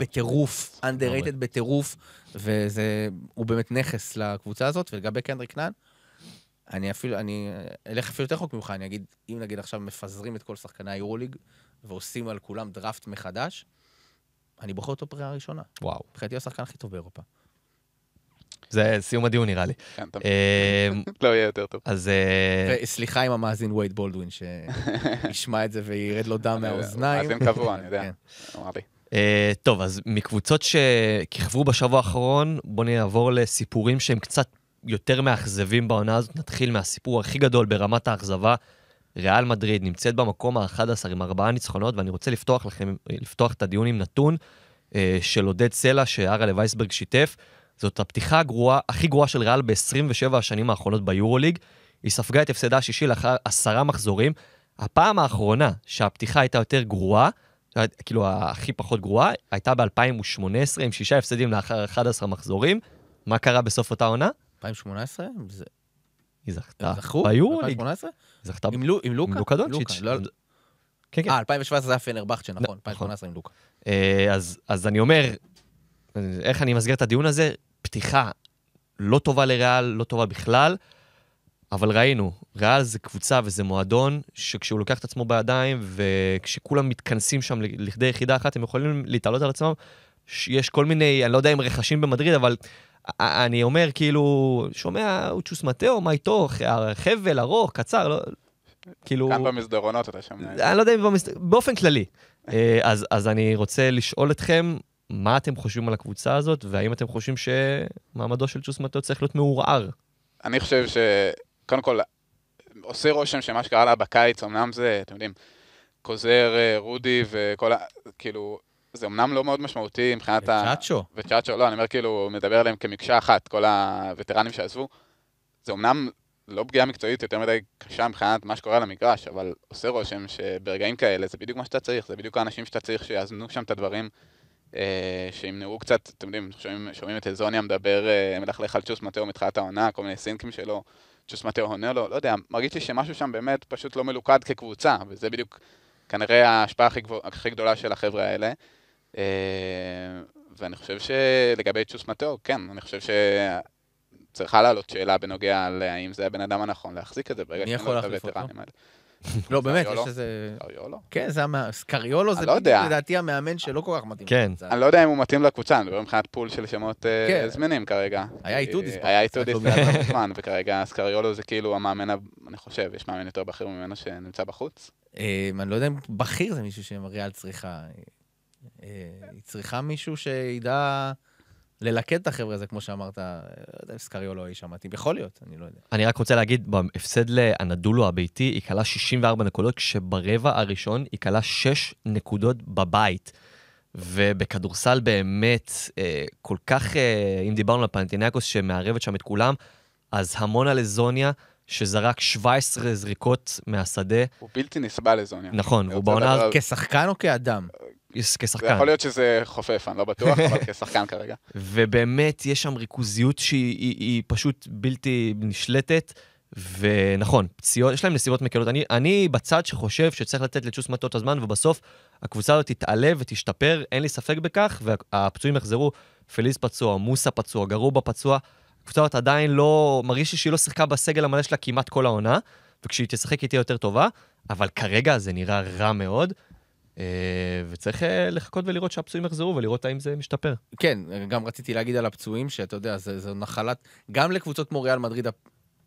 בטירוף, underrated בטירוף, והוא באמת נכס לקבוצה הזאת, ולגבי קנדריק נאן, אני אפילו, אני אלך אפילו יותר חוק ממך, אני אגיד, אם נגיד עכשיו מפזרים את כל שחקני היורוליג ועושים על כולם דראפט מחדש, אני בוחר אותו ברירה ראשונה. וואו. מבחינתי הוא השחקן הכי טוב באירופה. זה סיום הדיון נראה לי. כן, אמ, לא יהיה יותר טוב. אז... אה, סליחה עם המאזין וייד בולדווין, שישמע את זה וירד לו דם אה, מהאוזניים. מאזין קבוע, אני יודע. כן. אמר לי. אה, טוב, אז מקבוצות שכיכבו בשבוע האחרון, בואו נעבור לסיפורים שהם קצת יותר מאכזבים בעונה הזאת. נתחיל מהסיפור הכי גדול ברמת האכזבה. ריאל מדריד נמצאת במקום ה-11 עם ארבעה ניצחונות, ואני רוצה לפתוח לכם, לפתוח את הדיון עם נתון של עודד סלע, שהרלה לווייסברג שיתף. זאת הפתיחה הגרועה, הכי גרועה של ריאל ב-27 השנים האחרונות ביורוליג. היא ספגה את הפסדה השישי לאחר עשרה מחזורים. הפעם האחרונה שהפתיחה הייתה יותר גרועה, כאילו הכי פחות גרועה, הייתה ב-2018 עם שישה הפסדים לאחר 11 מחזורים. מה קרה בסוף אותה עונה? 2018? זה... היא זכתה. זכו? ביורוליג. ב-2018? זכתה. עם, לוקה? עם לוקה דונצ'יץ'. לא- כן, כן. אה, 2017 זה היה פנרבכצ'ה, נכון, 2018 נכון. עם לוקה. אה, אז אני אומר, איך אני מסגר את הדיון הזה? פתיחה לא טובה לריאל, לא טובה בכלל, אבל ראינו, ריאל זה קבוצה וזה מועדון, שכשהוא לוקח את עצמו בידיים, וכשכולם מתכנסים שם לכדי יחידה אחת, הם יכולים להתעלות על עצמם. יש כל מיני, אני לא יודע אם רכשים במדריד, אבל אני אומר, כאילו, שומע, צ'וס מטאו, מה איתו, חבל, ארוך, קצר, לא, כאילו... כאן במסדרונות אתה שומע. אני לא יודע אם במסדרונות, באופן כללי. אה, אז, אז אני רוצה לשאול אתכם, מה אתם חושבים על הקבוצה הזאת, והאם אתם חושבים שמעמדו של צ'וס מטאו צריך להיות מעורער? אני חושב ש... קודם כל, עושה רושם שמה שקרה לה בקיץ, אמנם זה, אתם יודעים, קוזר, אה, רודי וכל ה... כאילו, זה אמנם לא מאוד משמעותי מבחינת ה... וצ'אצ'ו. וצ'אצ'ו, לא, אני אומר כאילו, מדבר עליהם כמקשה אחת, כל הווטרנים שעזבו. זה אמנם לא פגיעה מקצועית יותר מדי קשה מבחינת מה שקורה על המגרש, אבל עושה רושם שברגעים כאלה זה בדיוק מה שאתה צריך, זה בדיוק האנשים שאתה צריך שיאזנו שם את הדברים. אה, שימנעו קצת, אתם יודעים, שומעים, שומעים את אלזוניה מדבר, אה, מלכלך על צ'וס מטאו מתחילת העונה, כל מיני סינקים שלו, צ'וס מטאו עונה לו, לא יודע, מרגיש לי שמשהו שם באמת פשוט לא מלוכד כקבוצה, וזה בדיוק כנראה ההשפעה הכי, גבוה, הכי גדולה של החבר'ה האלה. אה, ואני חושב שלגבי צ'וס מטאו, כן, אני חושב שצריכה לעלות שאלה בנוגע להאם זה הבן אדם הנכון להחזיק את זה ברגע שאתה לא את הווטרנים האלה. לא, באמת, יש איזה... קריולו? כן, זה המאמן, קריולו זה לא לדעתי המאמן שלא כל כך מתאים. כן. אני לא יודע אם הוא מתאים לקבוצה, אני מדבר מבחינת פול של שמות אה, כן. זמינים כרגע. היה איתודיס. אה, היה איתודיס בזמן, וכרגע אז קריולו זה כאילו המאמן, אני חושב, יש מאמן יותר בכיר ממנו שנמצא בחוץ. אה, אני לא יודע אם בכיר זה מישהו שמריאל צריכה. היא צריכה מישהו שידע... ללכד את החבר'ה הזה, כמו שאמרת, אה, לא יודע אם סקריו לא איש המתאים, יכול להיות, אני לא יודע. אני רק רוצה להגיד, בהפסד לאנדולו הביתי, היא כלה 64 נקודות, כשברבע הראשון היא כלה 6 נקודות בבית. ובכדורסל באמת, אה, כל כך, אה, אם דיברנו על פנטינקוס שמערבת שם את כולם, אז המון על אזוניה, שזרק 17 זריקות מהשדה. הוא בלתי נסבל לזוניה. נכון, הוא בעונה... כשחקן או כאדם? כשחקן. זה יכול להיות שזה חופף, אני לא בטוח, אבל כשחקן כרגע. ובאמת, יש שם ריכוזיות שהיא היא, היא פשוט בלתי נשלטת. ונכון, פציעות, יש להם נסיבות מקלות. אני, אני בצד שחושב שצריך לתת לצ'וס מטות הזמן, ובסוף הקבוצה הזאת תתעלה ותשתפר, אין לי ספק בכך, והפצועים יחזרו, פליז פצוע, מוסה פצוע, גרובה פצוע. הקבוצה הזאת עדיין לא, מרגיש לי שהיא לא שיחקה בסגל המלא שלה כמעט כל העונה, וכשהיא תשחק היא תהיה יותר טובה, אבל כרגע זה נראה רע מאוד. אה, וצריך אה, לחכות ולראות שהפצועים יחזרו ולראות האם זה משתפר. כן, גם רציתי להגיד על הפצועים, שאתה יודע, זו נחלת, גם לקבוצות כמו ריאל מדריד,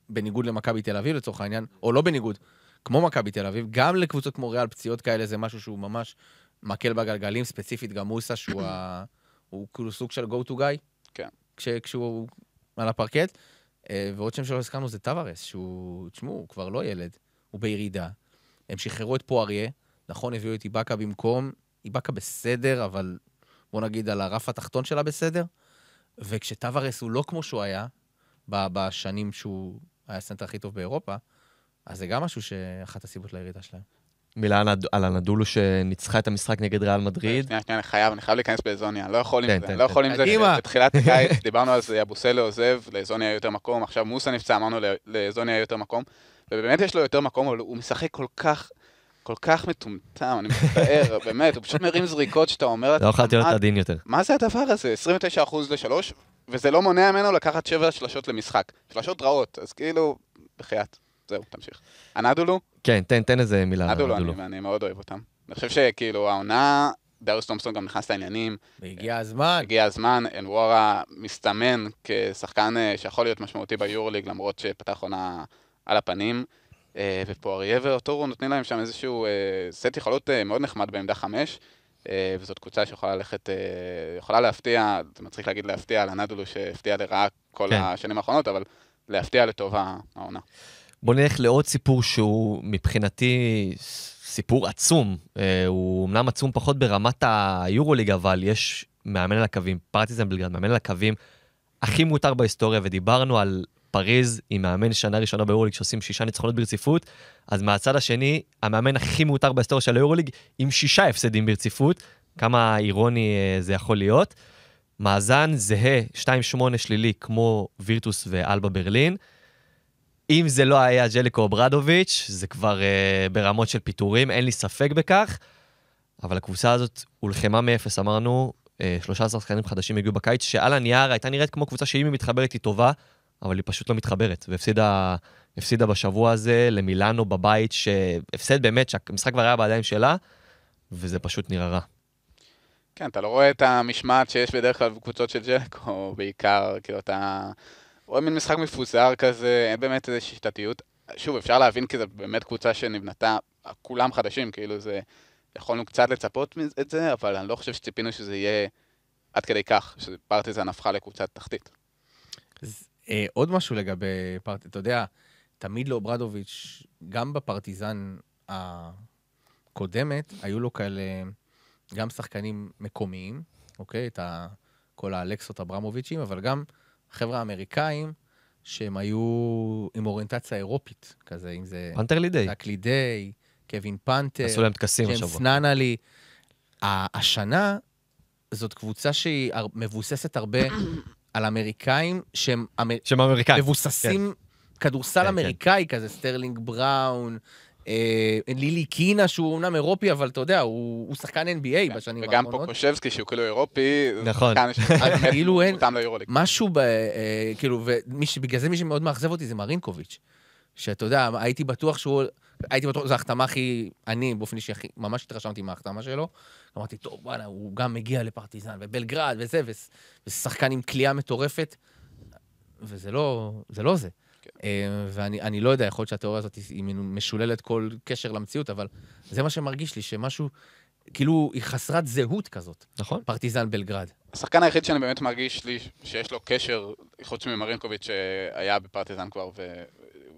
בניגוד למכבי תל אביב לצורך העניין, או לא בניגוד, כמו מכבי תל אביב, גם לקבוצות כמו ריאל, פציעות כאלה זה משהו שהוא ממש מקל בגלגלים, ספציפית גם מוסה, שהוא ה... הוא כאילו סוג של go to guy. כן. כש... כשהוא על הפרקט. אה, ועוד שם שלא הזכרנו זה טווארס, שהוא, תשמעו, הוא כבר לא ילד, הוא בירידה. הם שחררו את פואריה, נכון, הביאו את איבאקה במקום, איבאקה בסדר, אבל בוא נגיד על הרף התחתון שלה בסדר. וכשטוורס הוא לא כמו שהוא היה, בשנים שהוא היה הסנטר הכי טוב באירופה, אז זה גם משהו שאחת הסיבות לירידה שלהם. מילה על הנדולו שניצחה את המשחק נגד ריאל מדריד. שנייה, שנייה, אני חייב, אני חייב להיכנס באזוניה, לא יכול עם כן, זה, כן, לא כן. יכול עם זה. בתחילת הקיץ דיברנו על זה, אבוסלו עוזב, לאזוניה יותר מקום, עכשיו מוסה נפצע, אמרנו לאזוניה יותר מקום, ובאמת יש לו יותר מקום, אבל הוא משחק כל כך... כל כך מטומטם, אני מצטער, באמת, הוא פשוט מרים זריקות שאתה אומר... לא יכולתי להיות עדין יותר. מה זה הדבר הזה? 29% ל-3, וזה לא מונע ממנו לקחת 7 שלשות למשחק. שלשות רעות, אז כאילו, בחייאת. זהו, תמשיך. הנדולו? כן, תן, תן איזה מילה. הנדולו, אני, אני מאוד אוהב אותם. אני חושב שכאילו העונה, דריוס תומסון גם נכנס לעניינים. והגיע הזמן. הגיע הזמן, אנוורה מסתמן כשחקן אה, שיכול להיות משמעותי ביורליג, למרות שפתח עונה על הפנים. ופה אריה ואוטורו נותנים להם שם איזשהו אה, סט יכולות אה, מאוד נחמד בעמדה חמש, אה, וזאת קבוצה שיכולה ללכת, יכולה להפתיע, זה מצחיק להגיד להפתיע על הנדולו שהפתיע לרעה כל כן. השנים האחרונות, אבל להפתיע לטובה העונה. בוא נלך לעוד סיפור שהוא מבחינתי סיפור עצום. הוא אמנם עצום פחות ברמת היורוליג, אבל יש מאמן על הקווים, פרטיזן בלגרד, מאמן על הקווים הכי מותר בהיסטוריה, ודיברנו על פריז עם מאמן שנה ראשונה ביורוליג שעושים שישה ניצחונות ברציפות, אז מהצד השני, המאמן הכי מותר בהיסטוריה של היורוליג עם שישה הפסדים ברציפות, כמה אירוני אה, זה יכול להיות. מאזן זהה 2-8 שלילי כמו וירטוס ואלבה ברלין. אם זה לא היה ג'ליקו ברדוביץ', זה כבר אה, ברמות של פיטורים, אין לי ספק בכך. אבל הקבוצה הזאת הולחמה מאפס, אמרנו, אה, 13 שחקנים חדשים הגיעו בקיץ, שעל הנייר הייתה נראית כמו קבוצה שאם היא מתחברת היא טובה, אבל היא פשוט לא מתחברת, והפסידה הפסידה בשבוע הזה למילאנו בבית, שהפסד באמת, שהמשחק כבר היה בידיים שלה, וזה פשוט נראה רע. כן, אתה לא רואה את המשמעת שיש בדרך כלל בקבוצות של ג'קו, בעיקר, כאילו אתה רואה מין משחק מפוזר כזה, אין באמת איזושהי שיטתיות. שוב, אפשר להבין כי זו באמת קבוצה שנבנתה, כולם חדשים, כאילו זה, יכולנו קצת לצפות את זה, אבל אני לא חושב שציפינו שזה יהיה עד כדי כך, שפרטיזן הפכה לקבוצת תחתית. אה, עוד משהו לגבי פרט... אתה יודע, תמיד לא ברדוביץ', גם בפרטיזן הקודמת, היו לו כאלה גם שחקנים מקומיים, אוקיי? את ה... כל האלקסות אברמוביצ'ים, אבל גם חבר'ה אמריקאים שהם היו עם אוריינטציה אירופית, כזה, אם זה... פנתר לידי. זק לידי, קווין פנתר. עשו להם טקסים השבוע. ג'יימס נאנלי. השנה זאת קבוצה שהיא מבוססת הרבה על אמריקאים שהם... אמר... שהם אמריקאים. מבוססים כן. כדורסל כן, כן. אמריקאי כן. כזה, סטרלינג בראון, אה, לילי קינה, שהוא אומנם אירופי, אבל אתה יודע, הוא, הוא שחקן NBA כן, בשנים וגם האחרונות. וגם פוקושבסקי, שהוא כאילו אירופי, נכון. כאילו אין, לא משהו ב... אה, כאילו, ובגלל זה מי שמאוד מאכזב אותי זה מרינקוביץ'. שאתה יודע, הייתי בטוח שהוא... הייתי בטוח, זו ההחתמה הכי, אני באופן אישי, הכי, ממש התרשמתי מההחתמה שלו. אמרתי, טוב, וואלה, הוא גם מגיע לפרטיזן, ובלגרד, וזה, ושחקן עם כליאה מטורפת, וזה לא זה. לא זה. כן. אה, ואני לא יודע, יכול להיות שהתיאוריה הזאת היא משוללת כל קשר למציאות, אבל זה מה שמרגיש לי, שמשהו, כאילו, היא חסרת זהות כזאת. נכון. פרטיזן בלגרד. השחקן היחיד שאני באמת מרגיש לי שיש לו קשר, חוץ ממרינקוביץ' שהיה בפרטיזן כבר ו...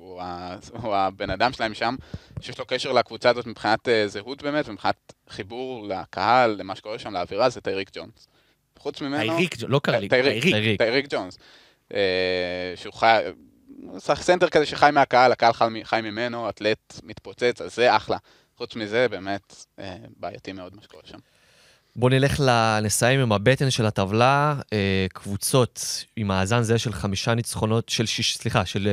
הוא, ה, הוא הבן אדם שלהם שם, שיש לו קשר לקבוצה הזאת מבחינת אה, זהות באמת, ומבחינת חיבור לקהל, למה שקורה שם, לאווירה, זה טייריק ג'ונס. חוץ ממנו... טייריק, לא קרליק, טייריק. טייריק ג'ונס. אה, שהוא חי... שחק סנטר כזה שחי מהקהל, הקהל חי ממנו, אתלט מתפוצץ, אז זה אחלה. חוץ מזה, באמת אה, בעייתי מאוד מה שקורה שם. בואו נלך, נסיים עם הבטן של הטבלה, קבוצות עם מאזן זה של חמישה ניצחונות, של שיש, סליחה, של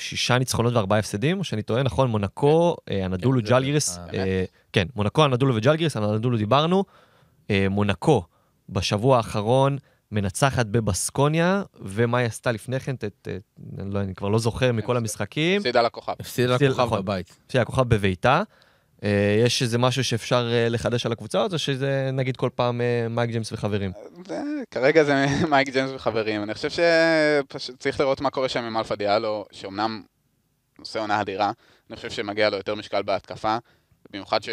שישה ניצחונות וארבעה הפסדים, או שאני טועה, נכון, מונקו, כן. אה, כן, אנדולו, ג'לגירס. אה, אה, כן, מונקו, אנדולו וג'לגירס, אנדולו דיברנו, מונקו בשבוע האחרון מנצחת בבסקוניה, ומה היא עשתה לפני כן, לא, אני כבר לא זוכר מכל המשחקים. הפסידה לכוכב. הפסידה לכוכב נכון. בבית. הפסידה לכוכב בביתה. אה, יש איזה משהו שאפשר אה, לחדש על הקבוצה הזאת, או שזה נגיד כל פעם אה, מייק ג'יימס וחברים? כרגע זה מייק ג'יימס וחברים. אני חושב שפשוט צריך לראות מה קורה שם עם אלפא דיאלו, שאומנם עושה עונה אדירה, אני חושב שמגיע לו יותר משקל בהתקפה. במיוחד ש...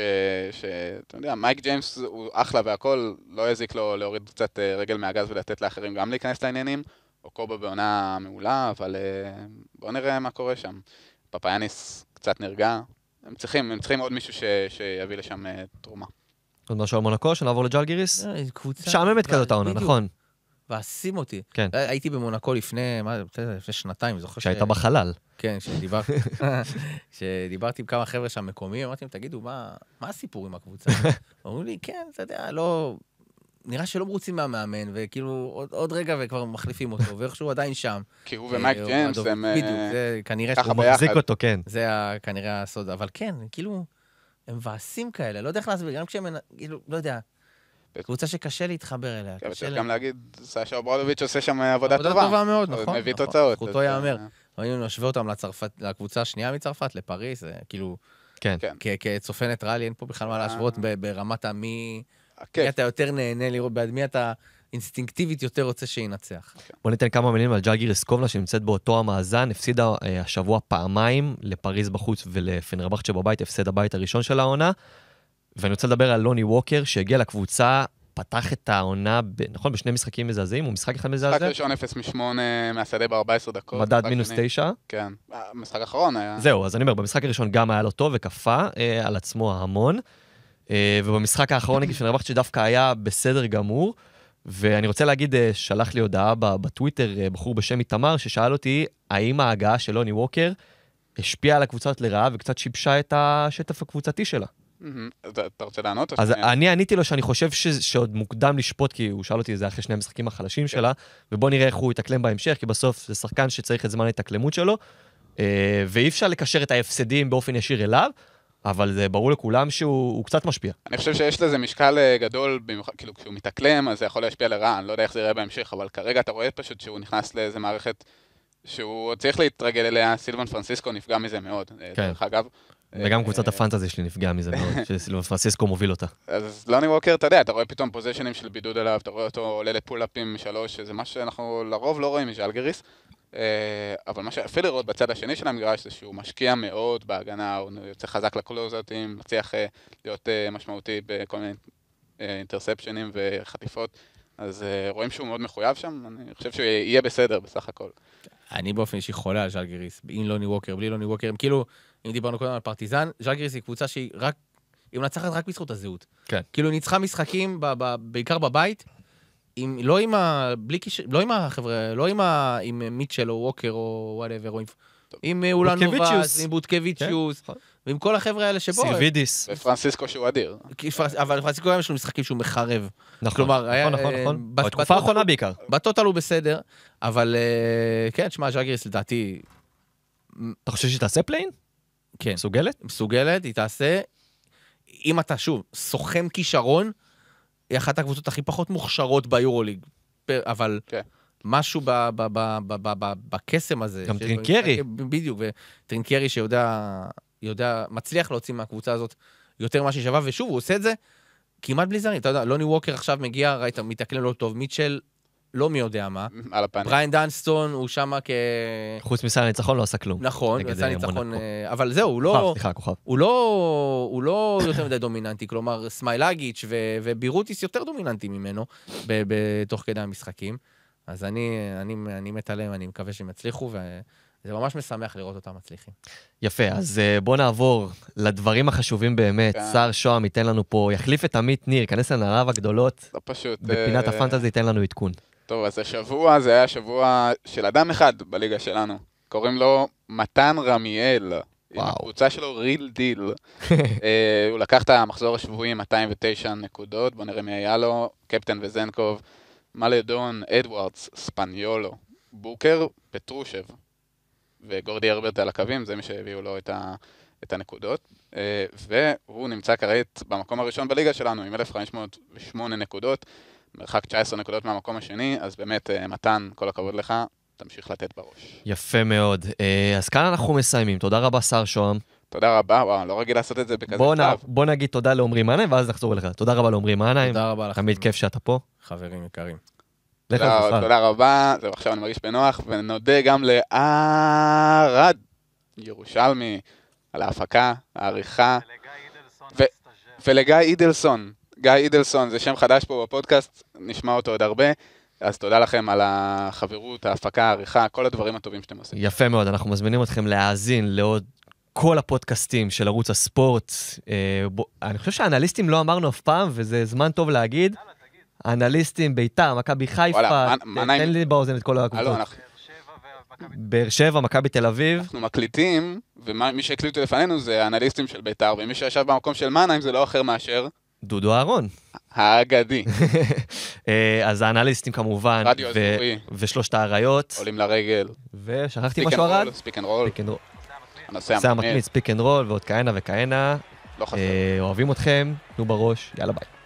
ש... אתה יודע, מייק ג'יימס הוא אחלה והכל, לא יזיק לו להוריד קצת רגל מהגז ולתת לאחרים גם להיכנס לעניינים, או קובה בעונה מעולה, אבל בואו נראה מה קורה שם. פפיאניס קצת נרגע, הם צריכים, הם צריכים עוד מישהו ש, שיביא לשם אה, תרומה. עוד משהו על מונקו, שנעבור לג'לגיריס? אה, קבוצה... משעממת כזאת העונה, נכון. ועשים אותי. כן. אה, הייתי במונקו לפני, מה, זה, לפני שנתיים, זוכר ש... שהיית בחלל. כן, שדיברתי, שדיברתי עם כמה חבר'ה שם מקומיים, אמרתי להם, תגידו, מה, מה הסיפור עם הקבוצה? אמרו לי, כן, אתה יודע, לא, נראה שלא מרוצים מהמאמן, וכאילו עוד, עוד רגע וכבר מחליפים אותו, ואיכשהו עדיין שם. כי הוא אה, ומייק ג'יימס הם... אה, בדיוק, זה כנראה... ככה ביחד. הוא מחזיק אותו, כן. זה כנראה הסוד, אבל כן, כאילו, הם מבאסים כאלה, לא יודע איך להסביר, גם כשהם, כאילו, לא יודע. קבוצה שקשה להתחבר אליה. כן, אפשר גם להגיד, סשה אוברדוביץ' עושה שם אה, עבודה טובה. עבודה טובה מאוד, נכון. מביא נכון. תוצאות. זכותו ייאמר. אם נשווה אותם לקבוצה השנייה מצרפת, לפריז, כאילו... כן. כן. כצופה ניטרלי, אין פה בכלל מה להשוות ברמת המי... הכיף. כן. מי אתה יותר נהנה לראות, בעד מי אתה אינסטינקטיבית יותר רוצה שינצח. Okay. בוא ניתן כמה מילים על ג'אגי רסקובלה, שנמצאת באותו המאזן, הפסידה אה, השבוע פעמיים לפריז בחוץ ולפנרבכצ'ה בבית, הפסד הבית הראשון של העונה. ואני רוצה לדבר על לוני ווקר, שהגיע לקבוצה פתח את העונה, ב, נכון, בשני משחקים מזעזעים, הוא משחק אחד מזעזע? משחק ראשון 0 מ-8 מהשדה ב-14 דקות. מדד מינוס 9? כן. המשחק האחרון היה... זהו, אז אני אומר, במשחק הראשון גם היה לו טוב וכפה אה, על עצמו המון. אה, ובמשחק האחרון נגד פנרבכט שדווקא היה בסדר גמור. ואני רוצה להגיד, אה, שלח לי הודעה בטוויטר אה, בחור בשם איתמר, ששאל אותי האם ההגעה של לוני ווקר השפיעה על הקבוצות לרעה וקצת שיבשה את השטף הקבוצתי שלה. Mm-hmm. אתה רוצה לענות? אז אני עניתי לו שאני חושב שעוד מוקדם לשפוט, כי הוא שאל אותי את זה אחרי שני המשחקים החלשים כן. שלה, ובוא נראה איך הוא יתאקלם בהמשך, כי בסוף זה שחקן שצריך את זמן ההתאקלמות שלו, ואי אפשר לקשר את ההפסדים באופן ישיר אליו, אבל זה ברור לכולם שהוא קצת משפיע. אני חושב שיש לזה משקל אה, גדול, כאילו כשהוא מתאקלם אז זה יכול להשפיע לרעה, אני לא יודע איך זה יראה בהמשך, אבל כרגע אתה רואה פשוט שהוא נכנס לאיזה מערכת שהוא צריך להתרגל אליה, סילבן פרנסיסקו נפגע מזה מאוד, אה, כן. דרך אגב. וגם אה, קבוצת הפנטזי שלי נפגעה מזה מאוד, שסילבן פרנסיסקו מוביל אותה. אז לוני ווקר, אתה יודע, אתה רואה פתאום פוזיישנים של בידוד עליו, אתה רואה אותו עולה לפולאפים שלוש, שזה מה שאנחנו לרוב לא רואים מז'אלגריס. אה, אבל מה שיפה לראות בצד השני של המגרש זה שהוא משקיע מאוד בהגנה, הוא יוצא חזק לקלוזרטים, מצליח אה, להיות אה, משמעותי בכל מיני אינטרספשנים וחטיפות, אז רואים שהוא מאוד מחויב שם, אני חושב שהוא יהיה בסדר בסך הכל. אני באופן אישי חולה על ז'אלגריס, עם לוני לא ווקר, בלי לוני לא ווקר, הם כאילו, אם דיברנו קודם על פרטיזן, ז'אלגריס היא קבוצה שהיא רק, היא מנצחת רק בזכות הזהות. כן. כאילו ניצחה משחקים, ב, ב, בעיקר בבית, עם, לא עם ה... בלי קיש... לא עם החבר'ה, לא עם ה... עם מיטשל או ווקר או וואטאבר, או עם... עם מובאס, אה, עם בוטקביצ'יוס, כן, ועם כל החבר'ה האלה שבו... סילבידיס. אה, ופרנסיסקו שהוא אדיר. אבל פרנסיסקו היום יש לו משחקים שהוא מחרב. נכון, כלומר, נכון, היה, נכון, אה, נכון. בתקופה האחרונה בעיקר. בטוטל הוא בסדר, אבל כן, שמע, ז'אגריס לדעתי... אתה חושב שהיא תעשה פליין? כן. מסוגלת? מסוגלת, היא תעשה. אם אתה, שוב, סוכן כישרון, היא אחת הקבוצות הכי פחות מוכשרות ביורוליג, אבל... כן. משהו ב, ב, ב, ב, ב, ב, בקסם הזה. גם טרינקרי. בדיוק, וטרינקרי שיודע, יודע, מצליח להוציא מהקבוצה הזאת יותר ממה שהיא שווה, ושוב, הוא עושה את זה כמעט בלי זרים. אתה יודע, לוני ווקר עכשיו מגיע, ראית, מתאקלם לא טוב, מיטשל לא מי יודע מה. על הפנים. בריין דנסטון הוא שם כ... חוץ מסל הניצחון לא עשה כלום. נכון, הוא עשה אה, ניצחון, אה, אבל זהו, הוא לא... סליחה, כוכב. הוא לא, הוא לא יותר מדי דומיננטי, כלומר, סמיילגיץ' ו... ובירוטיס יותר דומיננטי ממנו בתוך כדי המשחקים. אז אני, אני, אני מת עליהם, אני מקווה שהם יצליחו, וזה ממש משמח לראות אותם מצליחים. יפה, אז אה, בואו נעבור לדברים החשובים באמת. כן. שר שוהם ייתן לנו פה, יחליף את עמית ניר, ייכנס לנעליו הגדולות. לא פשוט. בפינת הפנטזי ייתן לנו עדכון. טוב, אז השבוע זה היה שבוע של אדם אחד בליגה שלנו. קוראים לו מתן רמיאל. וואו. עם הקבוצה שלו ריל דיל. uh, הוא לקח את המחזור השבועי 209 נקודות, בוא נראה מי היה לו, קפטן וזנקוב, מלדון, אדוארדס, ספניולו, בוקר, פטרושב וגורדי הרברט על הקווים, זה מי שהביאו לו את, ה, את הנקודות. Uh, והוא נמצא כרת במקום הראשון בליגה שלנו עם 1,508 נקודות. מרחק 19 נקודות מהמקום השני, אז באמת, אה, מתן, כל הכבוד לך, תמשיך לתת בראש. יפה מאוד. אה, אז כאן אנחנו מסיימים. תודה רבה, שר שוהם. תודה רבה, וואו, לא רגיל לעשות את זה בכזה בוא נע, בוא נגיד תודה לעומרי מנהיים, ואז נחזור אליך. תודה רבה לעומרי מנהיים. תודה רבה לכם. תמיד כיף שאתה פה. חברים יקרים. תודה, תודה רבה, זהו, עכשיו אני מרגיש בנוח, ונודה גם לערד ירושלמי על ההפקה, העריכה, ולגיא אידלסון, גיא אידלסון זה שם חדש פה בפודקאסט, נשמע אותו עוד הרבה. אז תודה לכם על החברות, ההפקה, העריכה, כל הדברים הטובים שאתם עושים. יפה מאוד, אנחנו מזמינים אתכם להאזין לעוד כל הפודקאסטים של ערוץ הספורט. אה, בו, אני חושב שהאנליסטים לא אמרנו אף פעם, וזה זמן טוב להגיד. אנליסטים, ביתר, מכבי חיפה, תן לי באוזן את כל הקבוצות. באר שבע, מכבי תל אביב. אנחנו מקליטים, ומי שהקליטו לפנינו זה האנליסטים של ביתר, ומי שישב במקום של מנהיים זה לא אחר מאשר דודו אהרון. האגדי. אה, אז האנליסטים כמובן, רדיו אזורי. ושלושת האריות. עולים לרגל. ושכחתי משהו ארד? ספיק אנד רול. הנושא המקניט. ספיק אנד רול ועוד כהנה וכהנה. לא חסר. אה, אוהבים אתכם, תנו בראש, יאללה ביי.